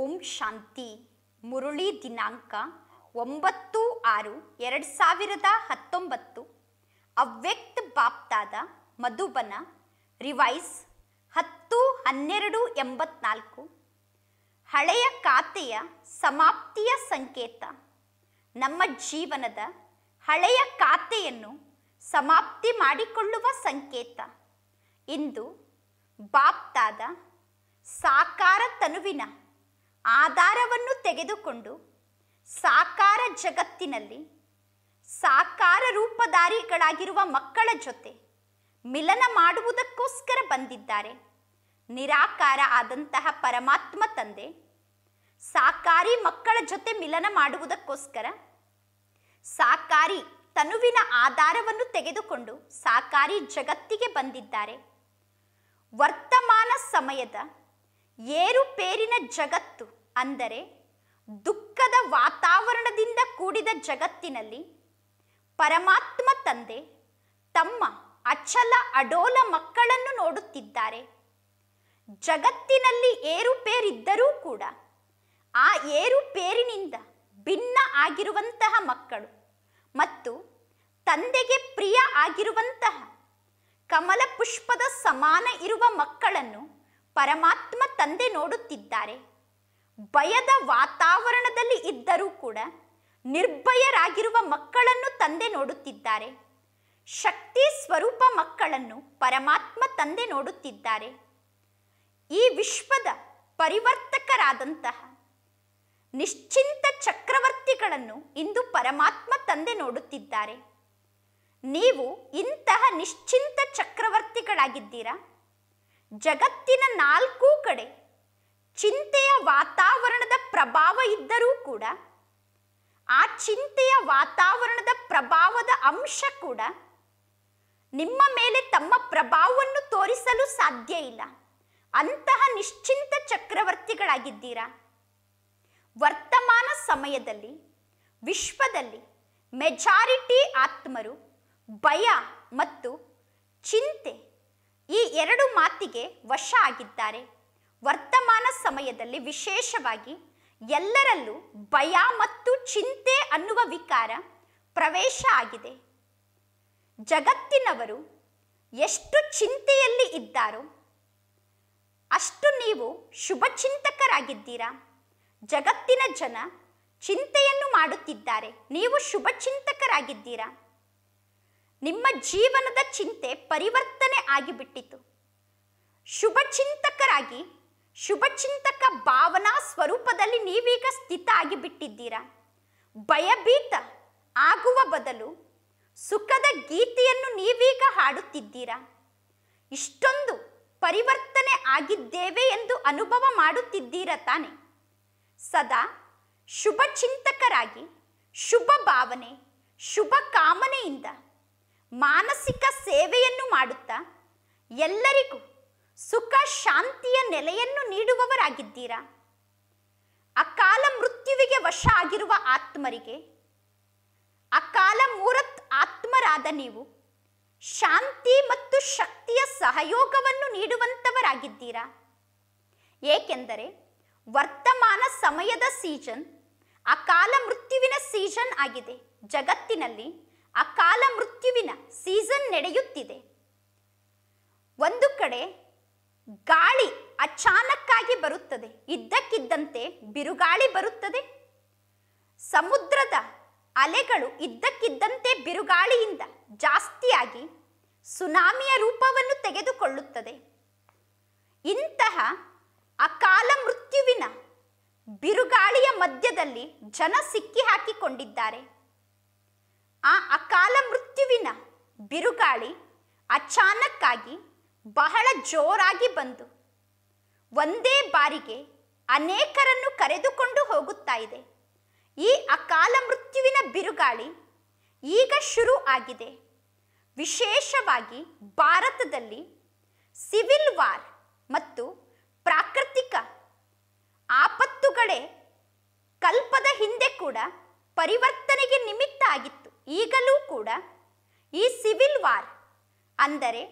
ಓಂ ಶಾಂತಿ ಮುರುಳಿ ದಿನಾಂಕ ಒಂಬತ್ತು ಆರು ಎರಡು ಸಾವಿರದ ಹತ್ತೊಂಬತ್ತು ಅವ್ಯಕ್ತ ಬಾಪ್ತಾದ ಮಧುಬನ ರಿವೈಸ್ ಹತ್ತು ಹನ್ನೆರಡು ಎಂಬತ್ನಾಲ್ಕು ಹಳೆಯ ಖಾತೆಯ ಸಮಾಪ್ತಿಯ ಸಂಕೇತ ನಮ್ಮ ಜೀವನದ ಹಳೆಯ ಖಾತೆಯನ್ನು ಸಮಾಪ್ತಿ ಮಾಡಿಕೊಳ್ಳುವ ಸಂಕೇತ ಇಂದು ಬಾಪ್ತಾದ ಸಾಕಾರ ತನುವಿನ ಆಧಾರವನ್ನು ತೆಗೆದುಕೊಂಡು ಸಾಕಾರ ಜಗತ್ತಿನಲ್ಲಿ ಸಾಕಾರ ರೂಪಧಾರಿಗಳಾಗಿರುವ ಮಕ್ಕಳ ಜೊತೆ ಮಿಲನ ಮಾಡುವುದಕ್ಕೋಸ್ಕರ ಬಂದಿದ್ದಾರೆ ನಿರಾಕಾರ ಆದಂತಹ ಪರಮಾತ್ಮ ತಂದೆ ಸಾಕಾರಿ ಮಕ್ಕಳ ಜೊತೆ ಮಿಲನ ಮಾಡುವುದಕ್ಕೋಸ್ಕರ ಸಾಕಾರಿ ತನುವಿನ ಆಧಾರವನ್ನು ತೆಗೆದುಕೊಂಡು ಸಾಕಾರಿ ಜಗತ್ತಿಗೆ ಬಂದಿದ್ದಾರೆ ವರ್ತಮಾನ ಸಮಯದ ಏರು ಪೇರಿನ ಜಗತ್ತು ಅಂದರೆ ದುಃಖದ ವಾತಾವರಣದಿಂದ ಕೂಡಿದ ಜಗತ್ತಿನಲ್ಲಿ ಪರಮಾತ್ಮ ತಂದೆ ತಮ್ಮ ಅಚಲ ಅಡೋಲ ಮಕ್ಕಳನ್ನು ನೋಡುತ್ತಿದ್ದಾರೆ ಜಗತ್ತಿನಲ್ಲಿ ಏರುಪೇರಿದ್ದರೂ ಕೂಡ ಆ ಏರುಪೇರಿನಿಂದ ಭಿನ್ನ ಆಗಿರುವಂತಹ ಮಕ್ಕಳು ಮತ್ತು ತಂದೆಗೆ ಪ್ರಿಯ ಆಗಿರುವಂತಹ ಕಮಲ ಪುಷ್ಪದ ಸಮಾನ ಇರುವ ಮಕ್ಕಳನ್ನು ಪರಮಾತ್ಮ ತಂದೆ ನೋಡುತ್ತಿದ್ದಾರೆ ಭಯದ ವಾತಾವರಣದಲ್ಲಿ ಇದ್ದರೂ ಕೂಡ ನಿರ್ಭಯರಾಗಿರುವ ಮಕ್ಕಳನ್ನು ತಂದೆ ನೋಡುತ್ತಿದ್ದಾರೆ ಶಕ್ತಿ ಸ್ವರೂಪ ಮಕ್ಕಳನ್ನು ಪರಮಾತ್ಮ ತಂದೆ ನೋಡುತ್ತಿದ್ದಾರೆ ಈ ವಿಶ್ವದ ಪರಿವರ್ತಕರಾದಂತಹ ನಿಶ್ಚಿಂತ ಚಕ್ರವರ್ತಿಗಳನ್ನು ಇಂದು ಪರಮಾತ್ಮ ತಂದೆ ನೋಡುತ್ತಿದ್ದಾರೆ ನೀವು ಇಂತಹ ನಿಶ್ಚಿಂತ ಚಕ್ರವರ್ತಿಗಳಾಗಿದ್ದೀರಾ ಜಗತ್ತಿನ ನಾಲ್ಕೂ ಕಡೆ ಚಿಂತೆಯ ವಾತಾವರಣದ ಪ್ರಭಾವ ಇದ್ದರೂ ಕೂಡ ಆ ಚಿಂತೆಯ ವಾತಾವರಣದ ಪ್ರಭಾವದ ಅಂಶ ಕೂಡ ನಿಮ್ಮ ಮೇಲೆ ತಮ್ಮ ಪ್ರಭಾವವನ್ನು ತೋರಿಸಲು ಸಾಧ್ಯ ಇಲ್ಲ ಅಂತಹ ನಿಶ್ಚಿಂತ ಚಕ್ರವರ್ತಿಗಳಾಗಿದ್ದೀರಾ ವರ್ತಮಾನ ಸಮಯದಲ್ಲಿ ವಿಶ್ವದಲ್ಲಿ ಮೆಜಾರಿಟಿ ಆತ್ಮರು ಭಯ ಮತ್ತು ಚಿಂತೆ ಈ ಎರಡು ಮಾತಿಗೆ ವಶ ಆಗಿದ್ದಾರೆ ವರ್ತಮಾನ ಸಮಯದಲ್ಲಿ ವಿಶೇಷವಾಗಿ ಎಲ್ಲರಲ್ಲೂ ಭಯ ಮತ್ತು ಚಿಂತೆ ಅನ್ನುವ ವಿಕಾರ ಪ್ರವೇಶ ಆಗಿದೆ ಜಗತ್ತಿನವರು ಎಷ್ಟು ಚಿಂತೆಯಲ್ಲಿ ಇದ್ದಾರೋ ಅಷ್ಟು ನೀವು ಶುಭ ಚಿಂತಕರಾಗಿದ್ದೀರಾ ಜಗತ್ತಿನ ಜನ ಚಿಂತೆಯನ್ನು ಮಾಡುತ್ತಿದ್ದಾರೆ ನೀವು ಶುಭ ಚಿಂತಕರಾಗಿದ್ದೀರಾ ನಿಮ್ಮ ಜೀವನದ ಚಿಂತೆ ಪರಿವರ್ತನೆ ಆಗಿಬಿಟ್ಟಿತು ಶುಭ ಚಿಂತಕರಾಗಿ ಶುಭ ಚಿಂತಕ ಭಾವನಾ ಸ್ವರೂಪದಲ್ಲಿ ನೀವೀಗ ಸ್ಥಿತ ಆಗಿಬಿಟ್ಟಿದ್ದೀರಾ ಭಯಭೀತ ಆಗುವ ಬದಲು ಸುಖದ ಗೀತೆಯನ್ನು ನೀವೀಗ ಹಾಡುತ್ತಿದ್ದೀರಾ ಇಷ್ಟೊಂದು ಪರಿವರ್ತನೆ ಆಗಿದ್ದೇವೆ ಎಂದು ಅನುಭವ ಮಾಡುತ್ತಿದ್ದೀರಾ ತಾನೆ ಸದಾ ಶುಭ ಚಿಂತಕರಾಗಿ ಶುಭ ಭಾವನೆ ಶುಭ ಕಾಮನೆಯಿಂದ ಮಾನಸಿಕ ಸೇವೆಯನ್ನು ಮಾಡುತ್ತಾ ಎಲ್ಲರಿಗೂ ಸುಖ ಶಾಂತಿಯ ನೆಲೆಯನ್ನು ನೀಡುವವರಾಗಿದ್ದೀರಾ ಅಕಾಲ ಮೃತ್ಯುವಿಗೆ ವಶ ಆಗಿರುವ ಆತ್ಮರಿಗೆ ಅಕಾಲ ಮೂರತ್ ಆತ್ಮರಾದ ನೀವು ಶಾಂತಿ ಮತ್ತು ಶಕ್ತಿಯ ಸಹಯೋಗವನ್ನು ನೀಡುವಂತವರಾಗಿದ್ದೀರಾ ಏಕೆಂದರೆ ವರ್ತಮಾನ ಸಮಯದ ಸೀಸನ್ ಅಕಾಲ ಮೃತ್ಯುವಿನ ಸೀಸನ್ ಆಗಿದೆ ಜಗತ್ತಿನಲ್ಲಿ ಅಕಾಲ ಮೃತ್ಯುವಿನ ಸೀಸನ್ ನಡೆಯುತ್ತಿದೆ ಒಂದು ಕಡೆ ಗಾಳಿ ಅಚಾನಕ್ಕಾಗಿ ಬರುತ್ತದೆ ಇದ್ದಕ್ಕಿದ್ದಂತೆ ಬಿರುಗಾಳಿ ಬರುತ್ತದೆ ಸಮುದ್ರದ ಅಲೆಗಳು ಇದ್ದಕ್ಕಿದ್ದಂತೆ ಬಿರುಗಾಳಿಯಿಂದ ಜಾಸ್ತಿಯಾಗಿ ಸುನಾಮಿಯ ರೂಪವನ್ನು ತೆಗೆದುಕೊಳ್ಳುತ್ತದೆ ಇಂತಹ ಅಕಾಲ ಮೃತ್ಯುವಿನ ಬಿರುಗಾಳಿಯ ಮಧ್ಯದಲ್ಲಿ ಜನ ಸಿಕ್ಕಿ ಹಾಕಿಕೊಂಡಿದ್ದಾರೆ ಆ ಅಕಾಲ ಮೃತ್ಯುವಿನ ಬಿರುಗಾಳಿ ಅಚಾನಕ್ಕಾಗಿ ಬಹಳ ಜೋರಾಗಿ ಬಂದು ಒಂದೇ ಬಾರಿಗೆ ಅನೇಕರನ್ನು ಕರೆದುಕೊಂಡು ಹೋಗುತ್ತಾ ಇದೆ ಈ ಅಕಾಲ ಮೃತ್ಯುವಿನ ಬಿರುಗಾಳಿ ಈಗ ಶುರು ಆಗಿದೆ ವಿಶೇಷವಾಗಿ ಭಾರತದಲ್ಲಿ ಸಿವಿಲ್ ವಾರ್ ಮತ್ತು ಪ್ರಾಕೃತಿಕ ಆಪತ್ತುಗಳೇ ಕಲ್ಪದ ಹಿಂದೆ ಕೂಡ ಪರಿವರ್ತನೆಗೆ ನಿಮಿತ್ತ ಆಗಿತ್ತು ಈಗಲೂ ಕೂಡ ಈ ಸಿವಿಲ್ ವಾರ್ ಅಂದರೆ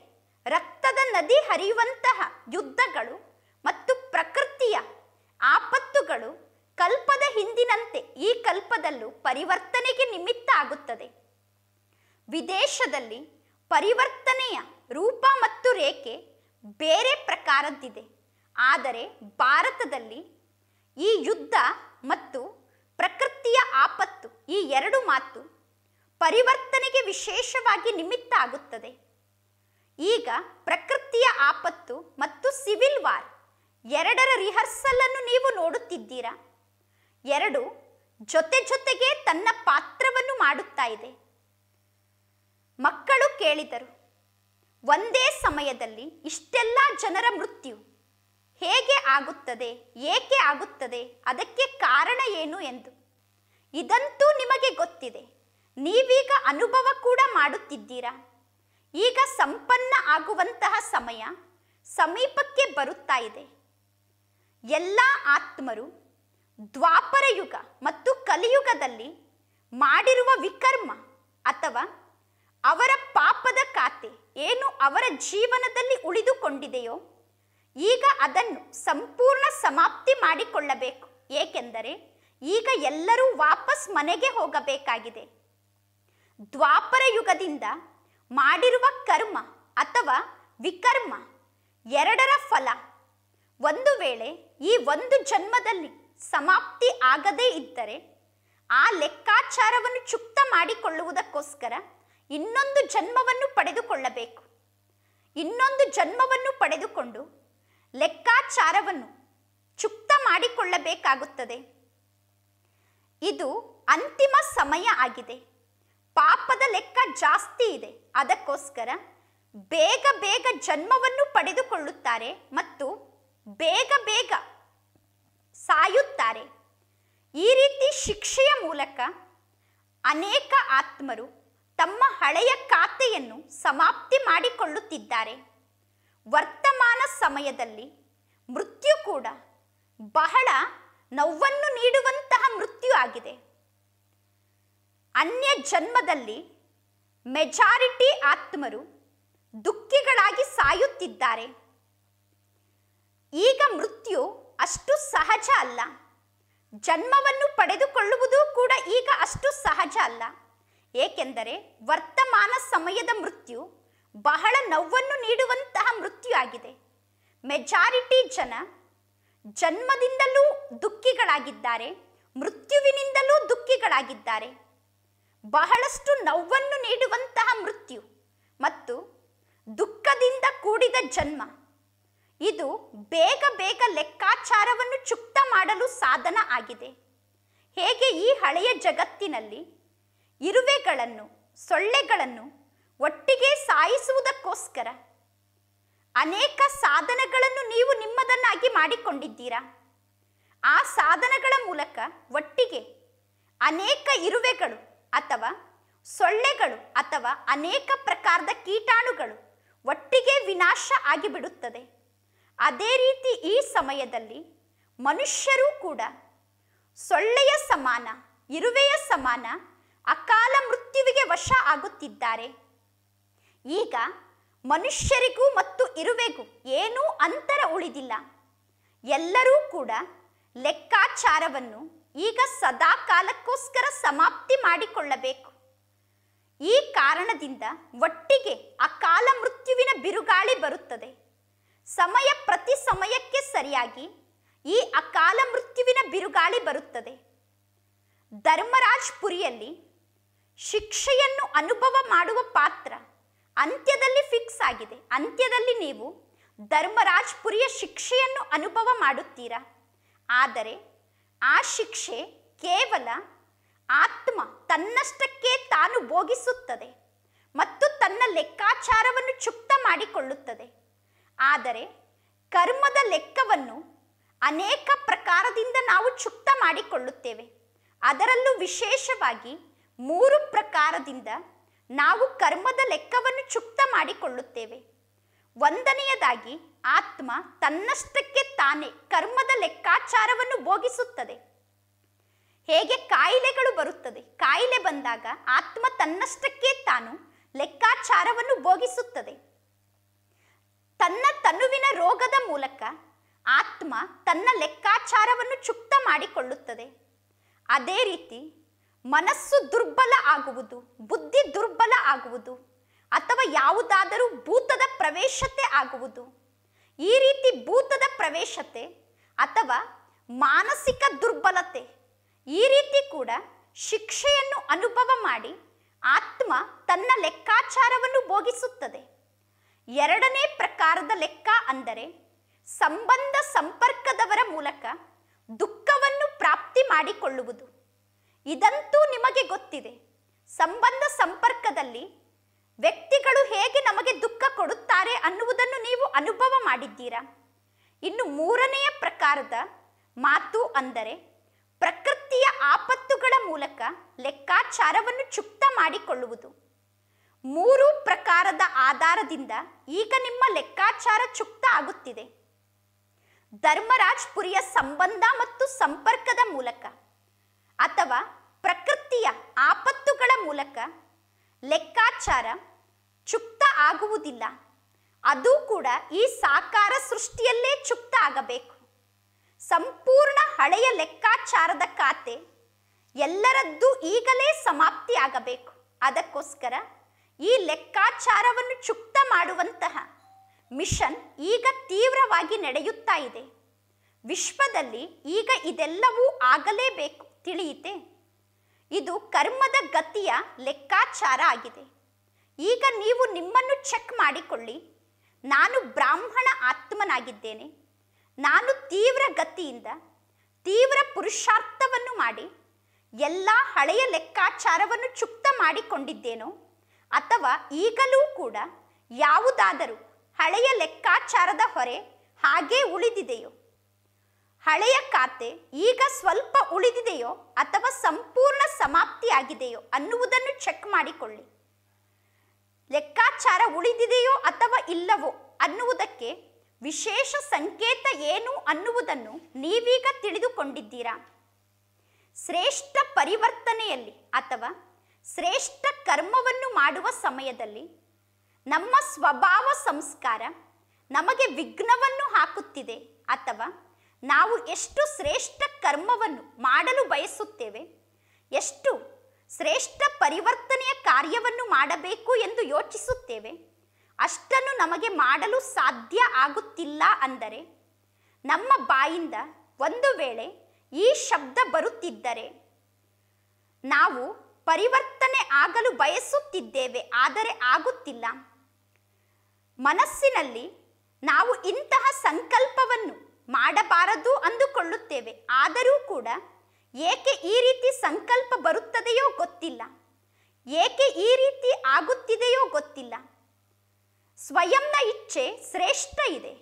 ರಕ್ತದ ನದಿ ಹರಿಯುವಂತಹ ಯುದ್ಧಗಳು ಮತ್ತು ಪ್ರಕೃತಿಯ ಆಪತ್ತುಗಳು ಕಲ್ಪದ ಹಿಂದಿನಂತೆ ಈ ಕಲ್ಪದಲ್ಲೂ ಪರಿವರ್ತನೆಗೆ ನಿಮಿತ್ತ ಆಗುತ್ತದೆ ವಿದೇಶದಲ್ಲಿ ಪರಿವರ್ತನೆಯ ರೂಪ ಮತ್ತು ರೇಖೆ ಬೇರೆ ಪ್ರಕಾರದ್ದಿದೆ ಆದರೆ ಭಾರತದಲ್ಲಿ ಈ ಯುದ್ಧ ಮತ್ತು ಪ್ರಕೃತಿಯ ಆಪತ್ತು ಈ ಎರಡು ಮಾತು ಪರಿವರ್ತನೆಗೆ ವಿಶೇಷವಾಗಿ ನಿಮಿತ್ತ ಆಗುತ್ತದೆ ಈಗ ಪ್ರಕೃತಿಯ ಆಪತ್ತು ಮತ್ತು ಸಿವಿಲ್ ವಾರ್ ಎರಡರ ರಿಹರ್ಸಲ್ ಅನ್ನು ನೀವು ನೋಡುತ್ತಿದ್ದೀರಾ ಎರಡು ಜೊತೆ ಜೊತೆಗೆ ತನ್ನ ಪಾತ್ರವನ್ನು ಮಾಡುತ್ತಾ ಇದೆ ಮಕ್ಕಳು ಕೇಳಿದರು ಒಂದೇ ಸಮಯದಲ್ಲಿ ಇಷ್ಟೆಲ್ಲ ಜನರ ಮೃತ್ಯು ಹೇಗೆ ಆಗುತ್ತದೆ ಏಕೆ ಆಗುತ್ತದೆ ಅದಕ್ಕೆ ಕಾರಣ ಏನು ಎಂದು ಇದಂತೂ ನಿಮಗೆ ಗೊತ್ತಿದೆ ನೀವೀಗ ಅನುಭವ ಕೂಡ ಮಾಡುತ್ತಿದ್ದೀರಾ ಈಗ ಸಂಪನ್ನ ಆಗುವಂತಹ ಸಮಯ ಸಮೀಪಕ್ಕೆ ಬರುತ್ತಾ ಇದೆ ಎಲ್ಲ ಆತ್ಮರು ದ್ವಾಪರ ಯುಗ ಮತ್ತು ಕಲಿಯುಗದಲ್ಲಿ ಮಾಡಿರುವ ವಿಕರ್ಮ ಅಥವಾ ಅವರ ಪಾಪದ ಖಾತೆ ಏನು ಅವರ ಜೀವನದಲ್ಲಿ ಉಳಿದುಕೊಂಡಿದೆಯೋ ಈಗ ಅದನ್ನು ಸಂಪೂರ್ಣ ಸಮಾಪ್ತಿ ಮಾಡಿಕೊಳ್ಳಬೇಕು ಏಕೆಂದರೆ ಈಗ ಎಲ್ಲರೂ ವಾಪಸ್ ಮನೆಗೆ ಹೋಗಬೇಕಾಗಿದೆ ದ್ವಾಪರ ಯುಗದಿಂದ ಮಾಡಿರುವ ಕರ್ಮ ಅಥವಾ ವಿಕರ್ಮ ಎರಡರ ಫಲ ಒಂದು ವೇಳೆ ಈ ಒಂದು ಜನ್ಮದಲ್ಲಿ ಸಮಾಪ್ತಿ ಆಗದೇ ಇದ್ದರೆ ಆ ಲೆಕ್ಕಾಚಾರವನ್ನು ಚುಕ್ತ ಮಾಡಿಕೊಳ್ಳುವುದಕ್ಕೋಸ್ಕರ ಇನ್ನೊಂದು ಜನ್ಮವನ್ನು ಪಡೆದುಕೊಳ್ಳಬೇಕು ಇನ್ನೊಂದು ಜನ್ಮವನ್ನು ಪಡೆದುಕೊಂಡು ಲೆಕ್ಕಾಚಾರವನ್ನು ಚುಕ್ತ ಮಾಡಿಕೊಳ್ಳಬೇಕಾಗುತ್ತದೆ ಇದು ಅಂತಿಮ ಸಮಯ ಆಗಿದೆ ಪಾಪದ ಲೆಕ್ಕ ಜಾಸ್ತಿ ಇದೆ ಅದಕ್ಕೋಸ್ಕರ ಬೇಗ ಬೇಗ ಜನ್ಮವನ್ನು ಪಡೆದುಕೊಳ್ಳುತ್ತಾರೆ ಮತ್ತು ಬೇಗ ಬೇಗ ಸಾಯುತ್ತಾರೆ ಈ ರೀತಿ ಶಿಕ್ಷೆಯ ಮೂಲಕ ಅನೇಕ ಆತ್ಮರು ತಮ್ಮ ಹಳೆಯ ಖಾತೆಯನ್ನು ಸಮಾಪ್ತಿ ಮಾಡಿಕೊಳ್ಳುತ್ತಿದ್ದಾರೆ ವರ್ತಮಾನ ಸಮಯದಲ್ಲಿ ಮೃತ್ಯು ಕೂಡ ಬಹಳ ನೋವನ್ನು ನೀಡುವಂತಹ ಮೃತ್ಯು ಆಗಿದೆ ಅನ್ಯ ಜನ್ಮದಲ್ಲಿ ಮೆಜಾರಿಟಿ ಆತ್ಮರು ದುಃಖಿಗಳಾಗಿ ಸಾಯುತ್ತಿದ್ದಾರೆ ಈಗ ಮೃತ್ಯು ಅಷ್ಟು ಸಹಜ ಅಲ್ಲ ಜನ್ಮವನ್ನು ಪಡೆದುಕೊಳ್ಳುವುದು ಕೂಡ ಈಗ ಅಷ್ಟು ಸಹಜ ಅಲ್ಲ ಏಕೆಂದರೆ ವರ್ತಮಾನ ಸಮಯದ ಮೃತ್ಯು ಬಹಳ ನೋವನ್ನು ನೀಡುವಂತಹ ಮೃತ್ಯು ಆಗಿದೆ ಮೆಜಾರಿಟಿ ಜನ ಜನ್ಮದಿಂದಲೂ ದುಃಖಿಗಳಾಗಿದ್ದಾರೆ ಮೃತ್ಯುವಿನಿಂದಲೂ ದುಃಖಿಗಳಾಗಿದ್ದಾರೆ ಬಹಳಷ್ಟು ನೋವನ್ನು ನೀಡುವಂತಹ ಮೃತ್ಯು ಮತ್ತು ದುಃಖದಿಂದ ಕೂಡಿದ ಜನ್ಮ ಇದು ಬೇಗ ಬೇಗ ಲೆಕ್ಕಾಚಾರವನ್ನು ಚುಕ್ತ ಮಾಡಲು ಸಾಧನ ಆಗಿದೆ ಹೇಗೆ ಈ ಹಳೆಯ ಜಗತ್ತಿನಲ್ಲಿ ಇರುವೆಗಳನ್ನು ಸೊಳ್ಳೆಗಳನ್ನು ಒಟ್ಟಿಗೆ ಸಾಯಿಸುವುದಕ್ಕೋಸ್ಕರ ಅನೇಕ ಸಾಧನಗಳನ್ನು ನೀವು ನಿಮ್ಮದನ್ನಾಗಿ ಮಾಡಿಕೊಂಡಿದ್ದೀರಾ ಆ ಸಾಧನಗಳ ಮೂಲಕ ಒಟ್ಟಿಗೆ ಅನೇಕ ಇರುವೆಗಳು ಅಥವಾ ಸೊಳ್ಳೆಗಳು ಅಥವಾ ಅನೇಕ ಪ್ರಕಾರದ ಕೀಟಾಣುಗಳು ಒಟ್ಟಿಗೆ ವಿನಾಶ ಆಗಿಬಿಡುತ್ತದೆ ಅದೇ ರೀತಿ ಈ ಸಮಯದಲ್ಲಿ ಮನುಷ್ಯರೂ ಕೂಡ ಸೊಳ್ಳೆಯ ಸಮಾನ ಇರುವೆಯ ಸಮಾನ ಅಕಾಲ ಮೃತ್ಯುವಿಗೆ ವಶ ಆಗುತ್ತಿದ್ದಾರೆ ಈಗ ಮನುಷ್ಯರಿಗೂ ಮತ್ತು ಇರುವೆಗೂ ಏನೂ ಅಂತರ ಉಳಿದಿಲ್ಲ ಎಲ್ಲರೂ ಕೂಡ ಲೆಕ್ಕಾಚಾರವನ್ನು ಈಗ ಸದಾ ಕಾಲಕ್ಕೋಸ್ಕರ ಸಮಾಪ್ತಿ ಮಾಡಿಕೊಳ್ಳಬೇಕು ಈ ಕಾರಣದಿಂದ ಒಟ್ಟಿಗೆ ಆ ಕಾಲ ಮೃತ್ಯುವಿನ ಬಿರುಗಾಳಿ ಬರುತ್ತದೆ ಸಮಯ ಪ್ರತಿ ಸಮಯಕ್ಕೆ ಸರಿಯಾಗಿ ಈ ಅಕಾಲ ಮೃತ್ಯುವಿನ ಬಿರುಗಾಳಿ ಬರುತ್ತದೆ ಧರ್ಮರಾಜ್ ಶಿಕ್ಷೆಯನ್ನು ಅನುಭವ ಮಾಡುವ ಪಾತ್ರ ಅಂತ್ಯದಲ್ಲಿ ಫಿಕ್ಸ್ ಆಗಿದೆ ಅಂತ್ಯದಲ್ಲಿ ನೀವು ಧರ್ಮರಾಜ್ಪುರಿಯ ಶಿಕ್ಷೆಯನ್ನು ಅನುಭವ ಮಾಡುತ್ತೀರಾ ಆದರೆ ಆ ಶಿಕ್ಷೆ ಕೇವಲ ಆತ್ಮ ತನ್ನಷ್ಟಕ್ಕೆ ತಾನು ಭೋಗಿಸುತ್ತದೆ ಮತ್ತು ತನ್ನ ಲೆಕ್ಕಾಚಾರವನ್ನು ಚುಕ್ತ ಮಾಡಿಕೊಳ್ಳುತ್ತದೆ ಆದರೆ ಕರ್ಮದ ಲೆಕ್ಕವನ್ನು ಅನೇಕ ಪ್ರಕಾರದಿಂದ ನಾವು ಚುಕ್ತ ಮಾಡಿಕೊಳ್ಳುತ್ತೇವೆ ಅದರಲ್ಲೂ ವಿಶೇಷವಾಗಿ ಮೂರು ಪ್ರಕಾರದಿಂದ ನಾವು ಕರ್ಮದ ಲೆಕ್ಕವನ್ನು ಚುಕ್ತ ಮಾಡಿಕೊಳ್ಳುತ್ತೇವೆ ಒಂದನೆಯದಾಗಿ ಆತ್ಮ ತನ್ನಷ್ಟಕ್ಕೆ ತಾನೇ ಕರ್ಮದ ಲೆಕ್ಕಾಚಾರವನ್ನು ಭೋಗಿಸುತ್ತದೆ ಹೇಗೆ ಕಾಯಿಲೆಗಳು ಬರುತ್ತದೆ ಕಾಯಿಲೆ ಬಂದಾಗ ಆತ್ಮ ತನ್ನಷ್ಟಕ್ಕೆ ತಾನು ಲೆಕ್ಕಾಚಾರವನ್ನು ಭೋಗಿಸುತ್ತದೆ ತನ್ನ ತನುವಿನ ರೋಗದ ಮೂಲಕ ಆತ್ಮ ತನ್ನ ಲೆಕ್ಕಾಚಾರವನ್ನು ಚುಕ್ತ ಮಾಡಿಕೊಳ್ಳುತ್ತದೆ ಅದೇ ರೀತಿ ಮನಸ್ಸು ದುರ್ಬಲ ಆಗುವುದು ಬುದ್ಧಿ ದುರ್ಬಲ ಆಗುವುದು ಅಥವಾ ಯಾವುದಾದರೂ ಭೂತದ ಪ್ರವೇಶತೆ ಆಗುವುದು ಈ ರೀತಿ ಭೂತದ ಪ್ರವೇಶತೆ ಅಥವಾ ಮಾನಸಿಕ ದುರ್ಬಲತೆ ಈ ರೀತಿ ಕೂಡ ಶಿಕ್ಷೆಯನ್ನು ಅನುಭವ ಮಾಡಿ ಆತ್ಮ ತನ್ನ ಲೆಕ್ಕಾಚಾರವನ್ನು ಭೋಗಿಸುತ್ತದೆ ಎರಡನೇ ಪ್ರಕಾರದ ಲೆಕ್ಕ ಅಂದರೆ ಸಂಬಂಧ ಸಂಪರ್ಕದವರ ಮೂಲಕ ದುಃಖವನ್ನು ಪ್ರಾಪ್ತಿ ಮಾಡಿಕೊಳ್ಳುವುದು ಇದಂತೂ ನಿಮಗೆ ಗೊತ್ತಿದೆ ಸಂಬಂಧ ಸಂಪರ್ಕದಲ್ಲಿ ವ್ಯಕ್ತಿಗಳು ಹೇಗೆ ನಮಗೆ ದುಃಖ ಕೊಡುತ್ತಾರೆ ಅನ್ನುವುದನ್ನು ನೀವು ಅನುಭವ ಮಾಡಿದ್ದೀರಾ ಇನ್ನು ಮೂರನೆಯ ಪ್ರಕಾರದ ಮಾತು ಅಂದರೆ ಪ್ರಕೃತಿಯ ಆಪತ್ತುಗಳ ಮೂಲಕ ಲೆಕ್ಕಾಚಾರವನ್ನು ಚುಕ್ತ ಮಾಡಿಕೊಳ್ಳುವುದು ಮೂರು ಪ್ರಕಾರದ ಆಧಾರದಿಂದ ಈಗ ನಿಮ್ಮ ಲೆಕ್ಕಾಚಾರ ಚುಕ್ತ ಆಗುತ್ತಿದೆ ಧರ್ಮರಾಜ್ ಪುರಿಯ ಸಂಬಂಧ ಮತ್ತು ಸಂಪರ್ಕದ ಮೂಲಕ ಅಥವಾ ಪ್ರಕೃತಿಯ ಆಪತ್ತುಗಳ ಮೂಲಕ ಲೆಕ್ಕಾಚಾರ ಚುಕ್ತ ಆಗುವುದಿಲ್ಲ ಅದು ಕೂಡ ಈ ಸಾಕಾರ ಸೃಷ್ಟಿಯಲ್ಲೇ ಚುಕ್ತ ಆಗಬೇಕು ಸಂಪೂರ್ಣ ಹಳೆಯ ಲೆಕ್ಕಾಚಾರದ ಖಾತೆ ಎಲ್ಲರದ್ದು ಈಗಲೇ ಸಮಾಪ್ತಿ ಆಗಬೇಕು ಅದಕ್ಕೋಸ್ಕರ ಈ ಲೆಕ್ಕಾಚಾರವನ್ನು ಚುಕ್ತ ಮಾಡುವಂತಹ ಮಿಷನ್ ಈಗ ತೀವ್ರವಾಗಿ ನಡೆಯುತ್ತಾ ಇದೆ ವಿಶ್ವದಲ್ಲಿ ಈಗ ಇದೆಲ್ಲವೂ ಆಗಲೇಬೇಕು ತಿಳಿಯಿತೆ ಇದು ಕರ್ಮದ ಗತಿಯ ಲೆಕ್ಕಾಚಾರ ಆಗಿದೆ ಈಗ ನೀವು ನಿಮ್ಮನ್ನು ಚೆಕ್ ಮಾಡಿಕೊಳ್ಳಿ ನಾನು ಬ್ರಾಹ್ಮಣ ಆತ್ಮನಾಗಿದ್ದೇನೆ ನಾನು ತೀವ್ರ ಗತಿಯಿಂದ ತೀವ್ರ ಪುರುಷಾರ್ಥವನ್ನು ಮಾಡಿ ಎಲ್ಲ ಹಳೆಯ ಲೆಕ್ಕಾಚಾರವನ್ನು ಚುಕ್ತ ಮಾಡಿಕೊಂಡಿದ್ದೇನೋ ಅಥವಾ ಈಗಲೂ ಕೂಡ ಯಾವುದಾದರೂ ಹಳೆಯ ಲೆಕ್ಕಾಚಾರದ ಹೊರೆ ಹಾಗೇ ಉಳಿದಿದೆಯೋ ಹಳೆಯ ಖಾತೆ ಈಗ ಸ್ವಲ್ಪ ಉಳಿದಿದೆಯೋ ಅಥವಾ ಸಂಪೂರ್ಣ ಸಮಾಪ್ತಿಯಾಗಿದೆಯೋ ಅನ್ನುವುದನ್ನು ಚೆಕ್ ಮಾಡಿಕೊಳ್ಳಿ ಲೆಕ್ಕಾಚಾರ ಉಳಿದಿದೆಯೋ ಅಥವಾ ಇಲ್ಲವೋ ಅನ್ನುವುದಕ್ಕೆ ವಿಶೇಷ ಸಂಕೇತ ಏನು ಅನ್ನುವುದನ್ನು ನೀವೀಗ ತಿಳಿದುಕೊಂಡಿದ್ದೀರಾ ಶ್ರೇಷ್ಠ ಪರಿವರ್ತನೆಯಲ್ಲಿ ಅಥವಾ ಶ್ರೇಷ್ಠ ಕರ್ಮವನ್ನು ಮಾಡುವ ಸಮಯದಲ್ಲಿ ನಮ್ಮ ಸ್ವಭಾವ ಸಂಸ್ಕಾರ ನಮಗೆ ವಿಘ್ನವನ್ನು ಹಾಕುತ್ತಿದೆ ಅಥವಾ ನಾವು ಎಷ್ಟು ಶ್ರೇಷ್ಠ ಕರ್ಮವನ್ನು ಮಾಡಲು ಬಯಸುತ್ತೇವೆ ಎಷ್ಟು ಶ್ರೇಷ್ಠ ಪರಿವರ್ತನೆಯ ಕಾರ್ಯವನ್ನು ಮಾಡಬೇಕು ಎಂದು ಯೋಚಿಸುತ್ತೇವೆ ಅಷ್ಟನ್ನು ನಮಗೆ ಮಾಡಲು ಸಾಧ್ಯ ಆಗುತ್ತಿಲ್ಲ ಅಂದರೆ ನಮ್ಮ ಬಾಯಿಂದ ಒಂದು ವೇಳೆ ಈ ಶಬ್ದ ಬರುತ್ತಿದ್ದರೆ ನಾವು ಪರಿವರ್ತನೆ ಆಗಲು ಬಯಸುತ್ತಿದ್ದೇವೆ ಆದರೆ ಆಗುತ್ತಿಲ್ಲ ಮನಸ್ಸಿನಲ್ಲಿ ನಾವು ಇಂತಹ ಸಂಕಲ್ಪವನ್ನು ಮಾಡಬಾರದು ಅಂದುಕೊಳ್ಳುತ್ತೇವೆ ಆದರೂ ಕೂಡ ಏಕೆ ಈ ರೀತಿ ಸಂಕಲ್ಪ ಬರುತ್ತದೆಯೋ ಗೊತ್ತಿಲ್ಲ ಏಕೆ ಈ ರೀತಿ ಆಗುತ್ತಿದೆಯೋ ಗೊತ್ತಿಲ್ಲ ಸ್ವಯಂನ ಇಚ್ಛೆ ಶ್ರೇಷ್ಠ ಇದೆ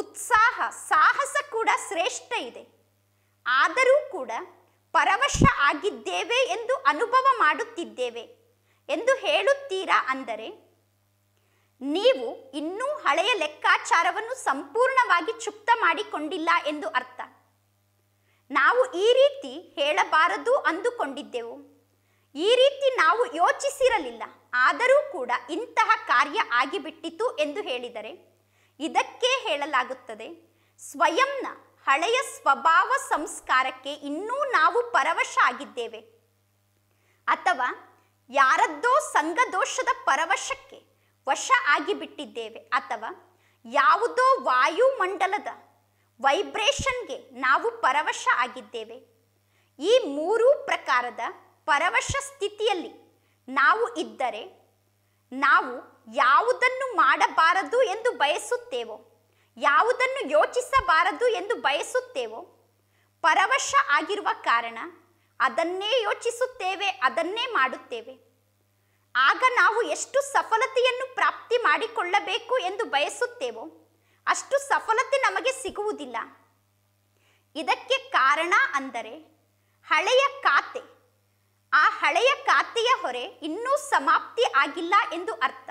ಉತ್ಸಾಹ ಸಾಹಸ ಕೂಡ ಶ್ರೇಷ್ಠ ಇದೆ ಆದರೂ ಕೂಡ ಪರವಶ ಆಗಿದ್ದೇವೆ ಎಂದು ಅನುಭವ ಮಾಡುತ್ತಿದ್ದೇವೆ ಎಂದು ಹೇಳುತ್ತೀರಾ ಅಂದರೆ ನೀವು ಇನ್ನೂ ಹಳೆಯ ಲೆಕ್ಕಾಚಾರವನ್ನು ಸಂಪೂರ್ಣವಾಗಿ ಚುಪ್ತ ಮಾಡಿಕೊಂಡಿಲ್ಲ ಎಂದು ಅರ್ಥ ನಾವು ಈ ರೀತಿ ಹೇಳಬಾರದು ಅಂದುಕೊಂಡಿದ್ದೆವು ಈ ರೀತಿ ನಾವು ಯೋಚಿಸಿರಲಿಲ್ಲ ಆದರೂ ಕೂಡ ಇಂತಹ ಕಾರ್ಯ ಆಗಿಬಿಟ್ಟಿತು ಎಂದು ಹೇಳಿದರೆ ಇದಕ್ಕೆ ಹೇಳಲಾಗುತ್ತದೆ ಸ್ವಯಂನ ಹಳೆಯ ಸ್ವಭಾವ ಸಂಸ್ಕಾರಕ್ಕೆ ಇನ್ನೂ ನಾವು ಪರವಶ ಆಗಿದ್ದೇವೆ ಅಥವಾ ಯಾರದ್ದೋ ಸಂಘದೋಷದ ಪರವಶಕ್ಕೆ ವಶ ಆಗಿಬಿಟ್ಟಿದ್ದೇವೆ ಅಥವಾ ಯಾವುದೋ ವಾಯುಮಂಡಲದ ವೈಬ್ರೇಷನ್ಗೆ ನಾವು ಪರವಶ ಆಗಿದ್ದೇವೆ ಈ ಮೂರೂ ಪ್ರಕಾರದ ಪರವಶ ಸ್ಥಿತಿಯಲ್ಲಿ ನಾವು ಇದ್ದರೆ ನಾವು ಯಾವುದನ್ನು ಮಾಡಬಾರದು ಎಂದು ಬಯಸುತ್ತೇವೋ ಯಾವುದನ್ನು ಯೋಚಿಸಬಾರದು ಎಂದು ಬಯಸುತ್ತೇವೋ ಪರವಶ ಆಗಿರುವ ಕಾರಣ ಅದನ್ನೇ ಯೋಚಿಸುತ್ತೇವೆ ಅದನ್ನೇ ಮಾಡುತ್ತೇವೆ ಆಗ ನಾವು ಎಷ್ಟು ಸಫಲತೆಯನ್ನು ಪ್ರಾಪ್ತಿ ಮಾಡಿಕೊಳ್ಳಬೇಕು ಎಂದು ಬಯಸುತ್ತೇವೋ ಅಷ್ಟು ಸಫಲತೆ ನಮಗೆ ಸಿಗುವುದಿಲ್ಲ ಇದಕ್ಕೆ ಕಾರಣ ಅಂದರೆ ಹಳೆಯ ಖಾತೆ ಆ ಹಳೆಯ ಖಾತೆಯ ಹೊರೆ ಇನ್ನೂ ಸಮಾಪ್ತಿ ಆಗಿಲ್ಲ ಎಂದು ಅರ್ಥ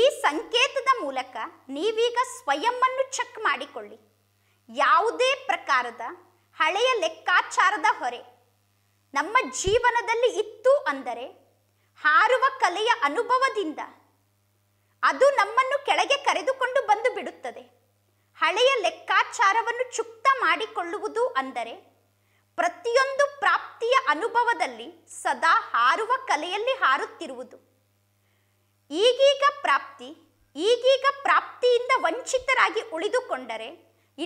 ಈ ಸಂಕೇತದ ಮೂಲಕ ನೀವೀಗ ಸ್ವಯಂ ಚೆಕ್ ಮಾಡಿಕೊಳ್ಳಿ ಯಾವುದೇ ಪ್ರಕಾರದ ಹಳೆಯ ಲೆಕ್ಕಾಚಾರದ ಹೊರೆ ನಮ್ಮ ಜೀವನದಲ್ಲಿ ಇತ್ತು ಅಂದರೆ ಹಾರುವ ಕಲೆಯ ಅನುಭವದಿಂದ ಅದು ನಮ್ಮನ್ನು ಕೆಳಗೆ ಕರೆದುಕೊಂಡು ಬಂದು ಬಿಡುತ್ತದೆ ಹಳೆಯ ಲೆಕ್ಕಾಚಾರವನ್ನು ಚುಕ್ತ ಮಾಡಿಕೊಳ್ಳುವುದು ಅಂದರೆ ಪ್ರತಿಯೊಂದು ಪ್ರಾಪ್ತಿಯ ಅನುಭವದಲ್ಲಿ ಸದಾ ಹಾರುವ ಕಲೆಯಲ್ಲಿ ಹಾರುತ್ತಿರುವುದು ಈಗೀಗ ಪ್ರಾಪ್ತಿ ಈಗೀಗ ಪ್ರಾಪ್ತಿಯಿಂದ ವಂಚಿತರಾಗಿ ಉಳಿದುಕೊಂಡರೆ